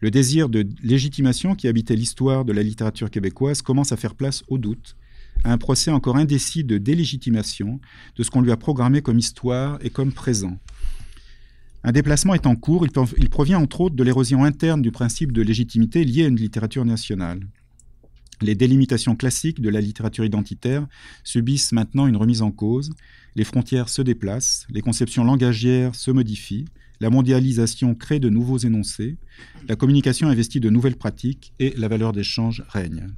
Le désir de légitimation qui habitait l'histoire de la littérature québécoise commence à faire place au doute un procès encore indécis de délégitimation de ce qu'on lui a programmé comme histoire et comme présent. Un déplacement est en cours, il, provient entre autres de l'érosion interne du principe de légitimité lié à une littérature nationale. Les délimitations classiques de la littérature identitaire subissent maintenant une remise en cause, les frontières se déplacent, les conceptions langagières se modifient, la mondialisation crée de nouveaux énoncés, la communication investit de nouvelles pratiques et la valeur d'échange règne.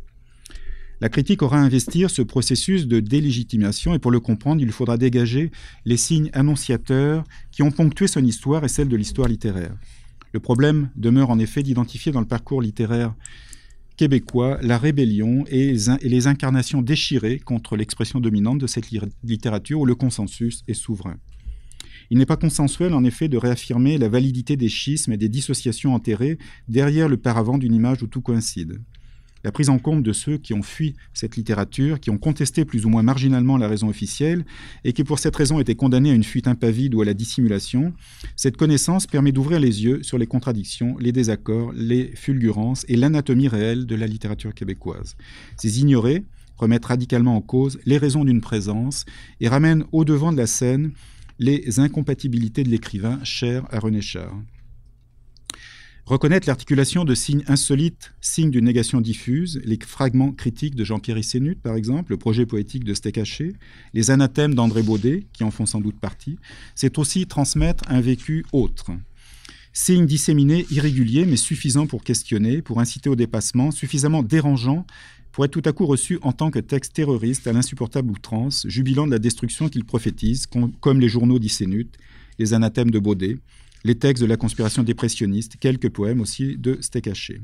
La critique aura à investir ce processus de délégitimation et pour le comprendre, il faudra dégager les signes annonciateurs qui ont ponctué son histoire et celle de l'histoire littéraire. Le problème demeure en effet d'identifier dans le parcours littéraire québécois la rébellion et les incarnations déchirées contre l'expression dominante de cette littérature où le consensus est souverain. Il n'est pas consensuel, en effet, de réaffirmer la validité des schismes et des dissociations enterrées derrière le paravent d'une image où tout coïncide la prise en compte de ceux qui ont fui cette littérature, qui ont contesté plus ou moins marginalement la raison officielle, et qui pour cette raison étaient condamnés à une fuite impavide ou à la dissimulation, cette connaissance permet d'ouvrir les yeux sur les contradictions, les désaccords, les fulgurances et l'anatomie réelle de la littérature québécoise. Ces ignorés remettent radicalement en cause les raisons d'une présence et ramènent au devant de la scène les incompatibilités de l'écrivain cher à René Char. Reconnaître l'articulation de signes insolites, signes d'une négation diffuse, les fragments critiques de Jean-Pierre Issénut, par exemple, le projet poétique de Stécaché, les anathèmes d'André Baudet, qui en font sans doute partie, c'est aussi transmettre un vécu autre. Signes disséminés, irréguliers, mais suffisants pour questionner, pour inciter au dépassement, suffisamment dérangeants pour être tout à coup reçus en tant que texte terroriste à l'insupportable outrance, jubilant de la destruction qu'il prophétise, comme les journaux d'Issénut, les anathèmes de Baudet, les textes de la conspiration dépressionniste, quelques poèmes aussi de Stekaché.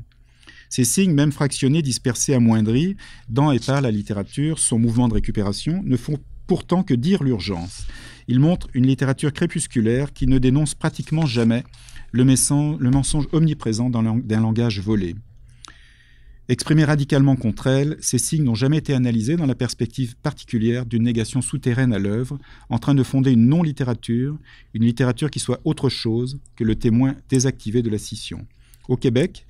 Ces signes, même fractionnés, dispersés, amoindris, dans et par la littérature, son mouvement de récupération, ne font pourtant que dire l'urgence. Ils montrent une littérature crépusculaire qui ne dénonce pratiquement jamais le, mensonge omniprésent d'un langage volé. Exprimés radicalement contre elle, ces signes n'ont jamais été analysés dans la perspective particulière d'une négation souterraine à l'œuvre, en train de fonder une non-littérature, une littérature qui soit autre chose que le témoin désactivé de la scission. Au Québec,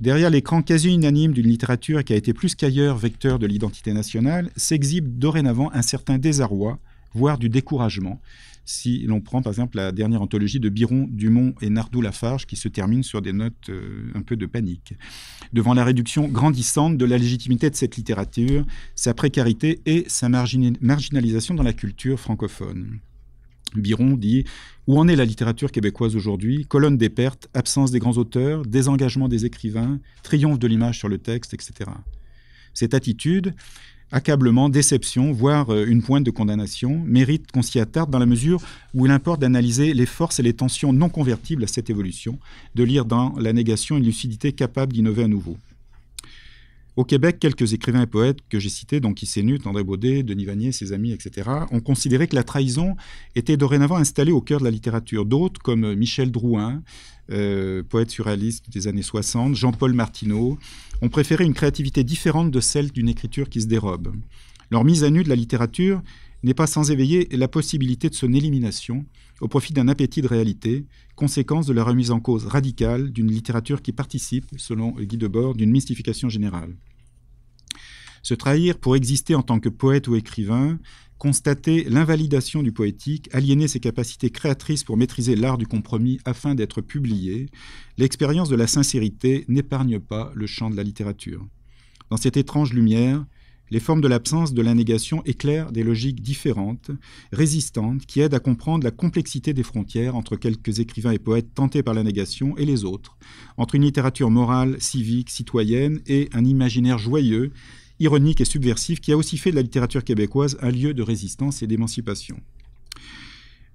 derrière l'écran quasi unanime d'une littérature qui a été plus qu'ailleurs vecteur de l'identité nationale, s'exhibe dorénavant un certain désarroi voire du découragement. Si l'on prend par exemple la dernière anthologie de Biron, Dumont et Nardou Lafarge, qui se termine sur des notes euh, un peu de panique. Devant la réduction grandissante de la légitimité de cette littérature, sa précarité et sa marginalisation dans la culture francophone. Biron dit Où en est la littérature québécoise aujourd'hui Colonne des pertes, absence des grands auteurs, désengagement des écrivains, triomphe de l'image sur le texte, etc. Cette attitude, accablement, déception, voire euh, une pointe de condamnation, mérite qu'on s'y attarde dans la mesure où il importe d'analyser les forces et les tensions non convertibles à cette évolution, de lire dans la négation une lucidité capable d'innover à nouveau. Au Québec, quelques écrivains et poètes que j'ai cités, donc Issénut, André Baudet, Denis Vanier, ses amis, etc., ont considéré que la trahison était dorénavant installée au cœur de la littérature. D'autres, comme Michel Drouin, euh, poète surréaliste des années 60, Jean-Paul Martineau, ont préféré une créativité différente de celle d'une écriture qui se dérobe. Leur mise à nu de la littérature n'est pas sans éveiller la possibilité de son élimination, au profit d'un appétit de réalité, conséquence de la remise en cause radicale d'une littérature qui participe, selon Guy Debord, d'une mystification générale. Se trahir pour exister en tant que poète ou écrivain, constater l'invalidation du poétique, aliéner ses capacités créatrices pour maîtriser l'art du compromis afin d'être publié, l'expérience de la sincérité n'épargne pas le champ de la littérature. Dans cette étrange lumière, les formes de l'absence de la négation éclairent des logiques différentes, résistantes, qui aident à comprendre la complexité des frontières entre quelques écrivains et poètes tentés par la négation et les autres, entre une littérature morale, civique, citoyenne et un imaginaire joyeux, ironique et subversif qui a aussi fait de la littérature québécoise un lieu de résistance et d'émancipation.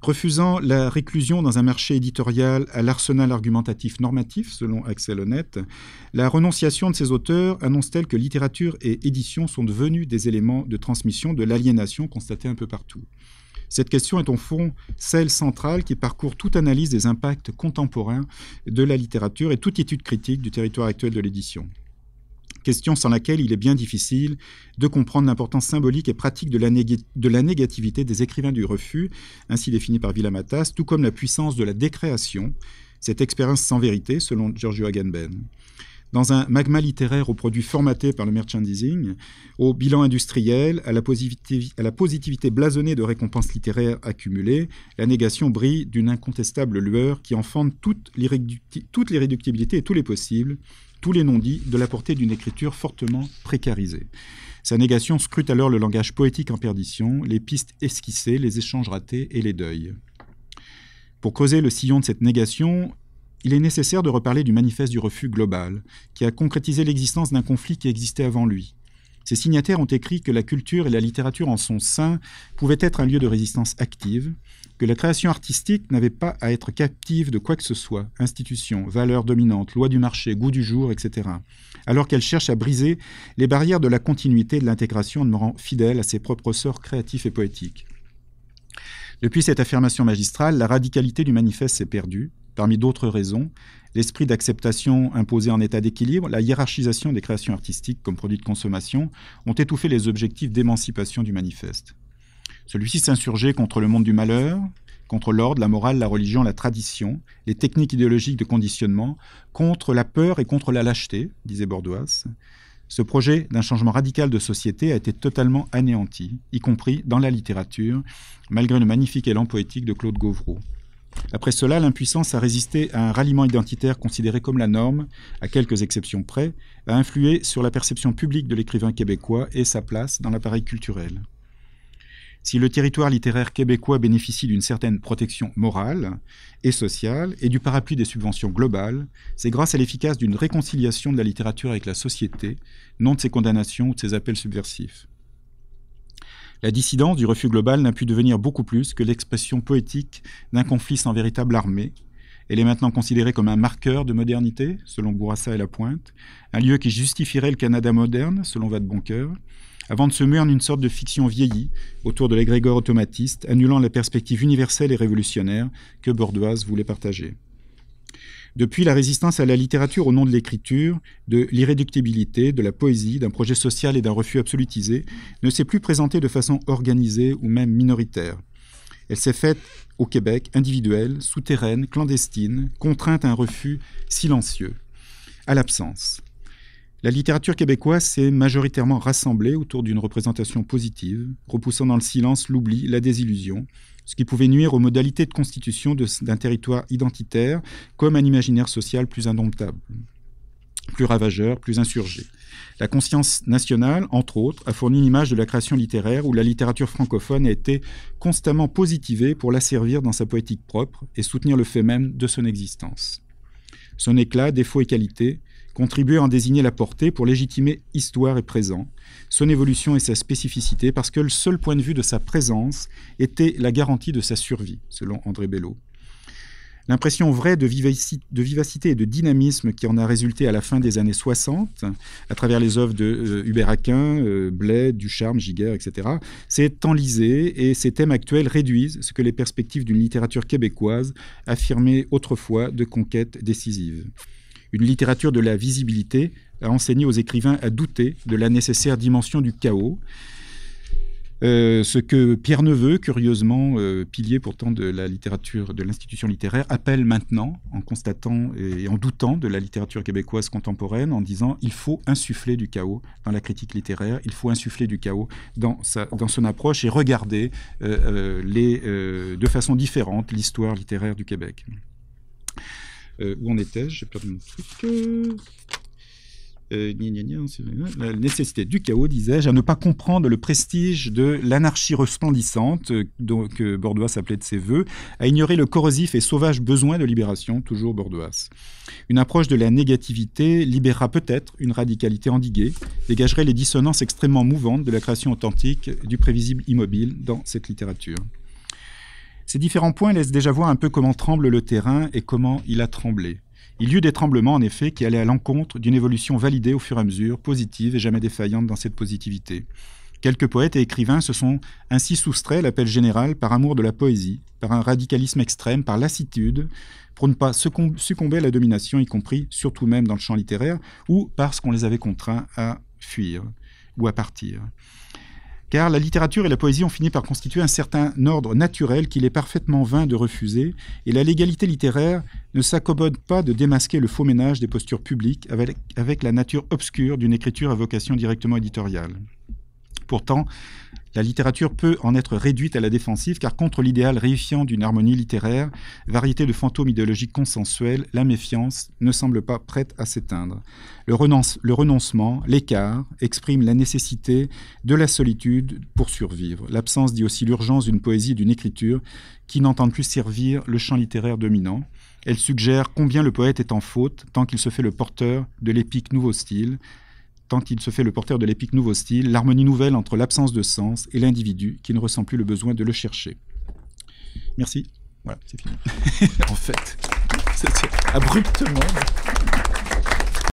Refusant la réclusion dans un marché éditorial à l'arsenal argumentatif normatif, selon Axel Honneth, la renonciation de ces auteurs annonce-t-elle que littérature et édition sont devenus des éléments de transmission de l'aliénation constatée un peu partout cette question est au fond celle centrale qui parcourt toute analyse des impacts contemporains de la littérature et toute étude critique du territoire actuel de l'édition question sans laquelle il est bien difficile de comprendre l'importance symbolique et pratique de la, négativité des écrivains du refus, ainsi définie par Villamatas, tout comme la puissance de la décréation, cette expérience sans vérité, selon Giorgio Agamben dans un magma littéraire aux produits formatés par le merchandising, au bilan industriel, à la, à la positivité blasonnée de récompenses littéraires accumulées, la négation brille d'une incontestable lueur qui enfante les réductibilités et tous les possibles, tous les non-dits de la portée d'une écriture fortement précarisée. Sa négation scrute alors le langage poétique en perdition, les pistes esquissées, les échanges ratés et les deuils. Pour causer le sillon de cette négation, il est nécessaire de reparler du manifeste du refus global, qui a concrétisé l'existence d'un conflit qui existait avant lui. Ses signataires ont écrit que la culture et la littérature en son sein pouvaient être un lieu de résistance active, que la création artistique n'avait pas à être captive de quoi que ce soit, institution valeur dominante loi du marché, goût du jour, etc. Alors qu'elle cherche à briser les barrières de la continuité de l'intégration en demeurant fidèle à ses propres sorts créatifs et poétiques. Depuis cette affirmation magistrale, la radicalité du manifeste s'est perdue, parmi d'autres raisons, l'esprit d'acceptation imposé en état d'équilibre, la hiérarchisation des créations artistiques comme produits de consommation ont étouffé les objectifs d'émancipation du manifeste. Celui-ci s'insurgeait contre le monde du malheur, contre l'ordre, la morale, la religion, la tradition, les techniques idéologiques de conditionnement, contre la peur et contre la lâcheté, disait Bordoise. Ce projet d'un changement radical de société a été totalement anéanti, y compris dans la littérature, malgré le magnifique élan poétique de Claude Gauvreau. Après cela, l'impuissance à résister à un ralliement identitaire considéré comme la norme, à quelques exceptions près, a influé sur la perception publique de l'écrivain québécois et sa place dans l'appareil culturel si le territoire littéraire québécois bénéficie d'une certaine protection morale et sociale et du parapluie des subventions globales, c'est grâce à l'efficace d'une réconciliation de la littérature avec la société, non de ses condamnations ou de ses appels subversifs. La dissidence du refus global n'a pu devenir beaucoup plus que l'expression poétique d'un conflit sans véritable armée. Elle est maintenant considérée comme un marqueur de modernité, selon Bourassa et la Pointe, un lieu qui justifierait le Canada moderne, selon Vadeboncoeur, avant de se muer en une sorte de fiction vieillie autour de l'égrégore automatiste, annulant la perspective universelle et révolutionnaire que Bordoise voulait partager. Depuis la résistance à la littérature au nom de l'écriture, de l'irréductibilité, de la poésie, d'un projet social et d'un refus absolutisé, ne s'est plus présentée de façon organisée ou même minoritaire. Elle s'est faite au Québec, individuelle, souterraine, clandestine, contrainte à un refus silencieux, à l'absence. La littérature québécoise s'est majoritairement rassemblée autour d'une représentation positive, repoussant dans le silence l'oubli, la désillusion, ce qui pouvait nuire aux modalités de constitution d'un territoire identitaire comme un imaginaire social plus indomptable, plus ravageur, plus insurgé. La conscience nationale, entre autres, a fourni une image de la création littéraire où la littérature francophone a été constamment positivée pour la servir dans sa poétique propre et soutenir le fait même de son existence. Son éclat, défaut et qualité contribuer à en désigner la portée pour légitimer histoire et présent, son évolution et sa spécificité, parce que le seul point de vue de sa présence était la garantie de sa survie, selon André Bello. L'impression vraie de vivacité, et de dynamisme qui en a résulté à la fin des années 60, à travers les œuvres de euh, Hubert Aquin, euh, Blais, Ducharme, Giguère, etc., s'est enlisée et ces thèmes actuels réduisent ce que les perspectives d'une littérature québécoise affirmaient autrefois de conquête décisive une littérature de la visibilité a enseigné aux écrivains à douter de la nécessaire dimension du chaos. Euh, ce que Pierre Neveu, curieusement euh, pilier pourtant de la littérature, de l'institution littéraire, appelle maintenant, en constatant et en doutant de la littérature québécoise contemporaine, en disant il faut insuffler du chaos dans la critique littéraire, il faut insuffler du chaos dans, dans son approche et regarder euh, les, de façon différente l'histoire littéraire du Québec. Euh, où en étais-je J'ai perdu mon truc. Euh, la nécessité du chaos, disais-je, à ne pas comprendre le prestige de l'anarchie resplendissante euh, que Bordoas appelait de ses voeux, à ignorer le corrosif et sauvage besoin de libération, toujours Bordoas. Une approche de la négativité libérera peut-être une radicalité endiguée, dégagerait les dissonances extrêmement mouvantes de la création authentique du prévisible immobile dans cette littérature. Ces différents points laissent déjà voir un peu comment tremble le terrain et comment il a tremblé. Il y eut des tremblements, en effet, qui allaient à l'encontre d'une évolution validée au fur et à mesure, positive et jamais défaillante dans cette positivité. Quelques poètes et écrivains se sont ainsi soustraits à l'appel général par amour de la poésie, par un radicalisme extrême, par lassitude, pour ne pas succomber à la domination, y compris, surtout même dans le champ littéraire, ou parce qu'on les avait contraints à fuir ou à partir car la littérature et la poésie ont fini par constituer un certain ordre naturel qu'il est parfaitement vain de refuser, et la légalité littéraire ne s'accommode pas de démasquer le faux ménage des postures publiques avec, avec la nature obscure d'une écriture à vocation directement éditoriale. Pourtant, la littérature peut en être réduite à la défensive, car contre l'idéal réifiant d'une harmonie littéraire, variété de fantômes idéologiques consensuels, la méfiance ne semble pas prête à s'éteindre. Le, renoncement, l'écart, exprime la nécessité de la solitude pour survivre. L'absence dit aussi l'urgence d'une poésie et d'une écriture qui n'entendent plus servir le champ littéraire dominant. Elle suggère combien le poète est en faute tant qu'il se fait le porteur de l'épique nouveau style, tant il se fait le porteur de l'épique nouveau style, l'harmonie nouvelle entre l'absence de sens et l'individu qui ne ressent plus le besoin de le chercher. Merci. Voilà, c'est fini. en fait, abruptement.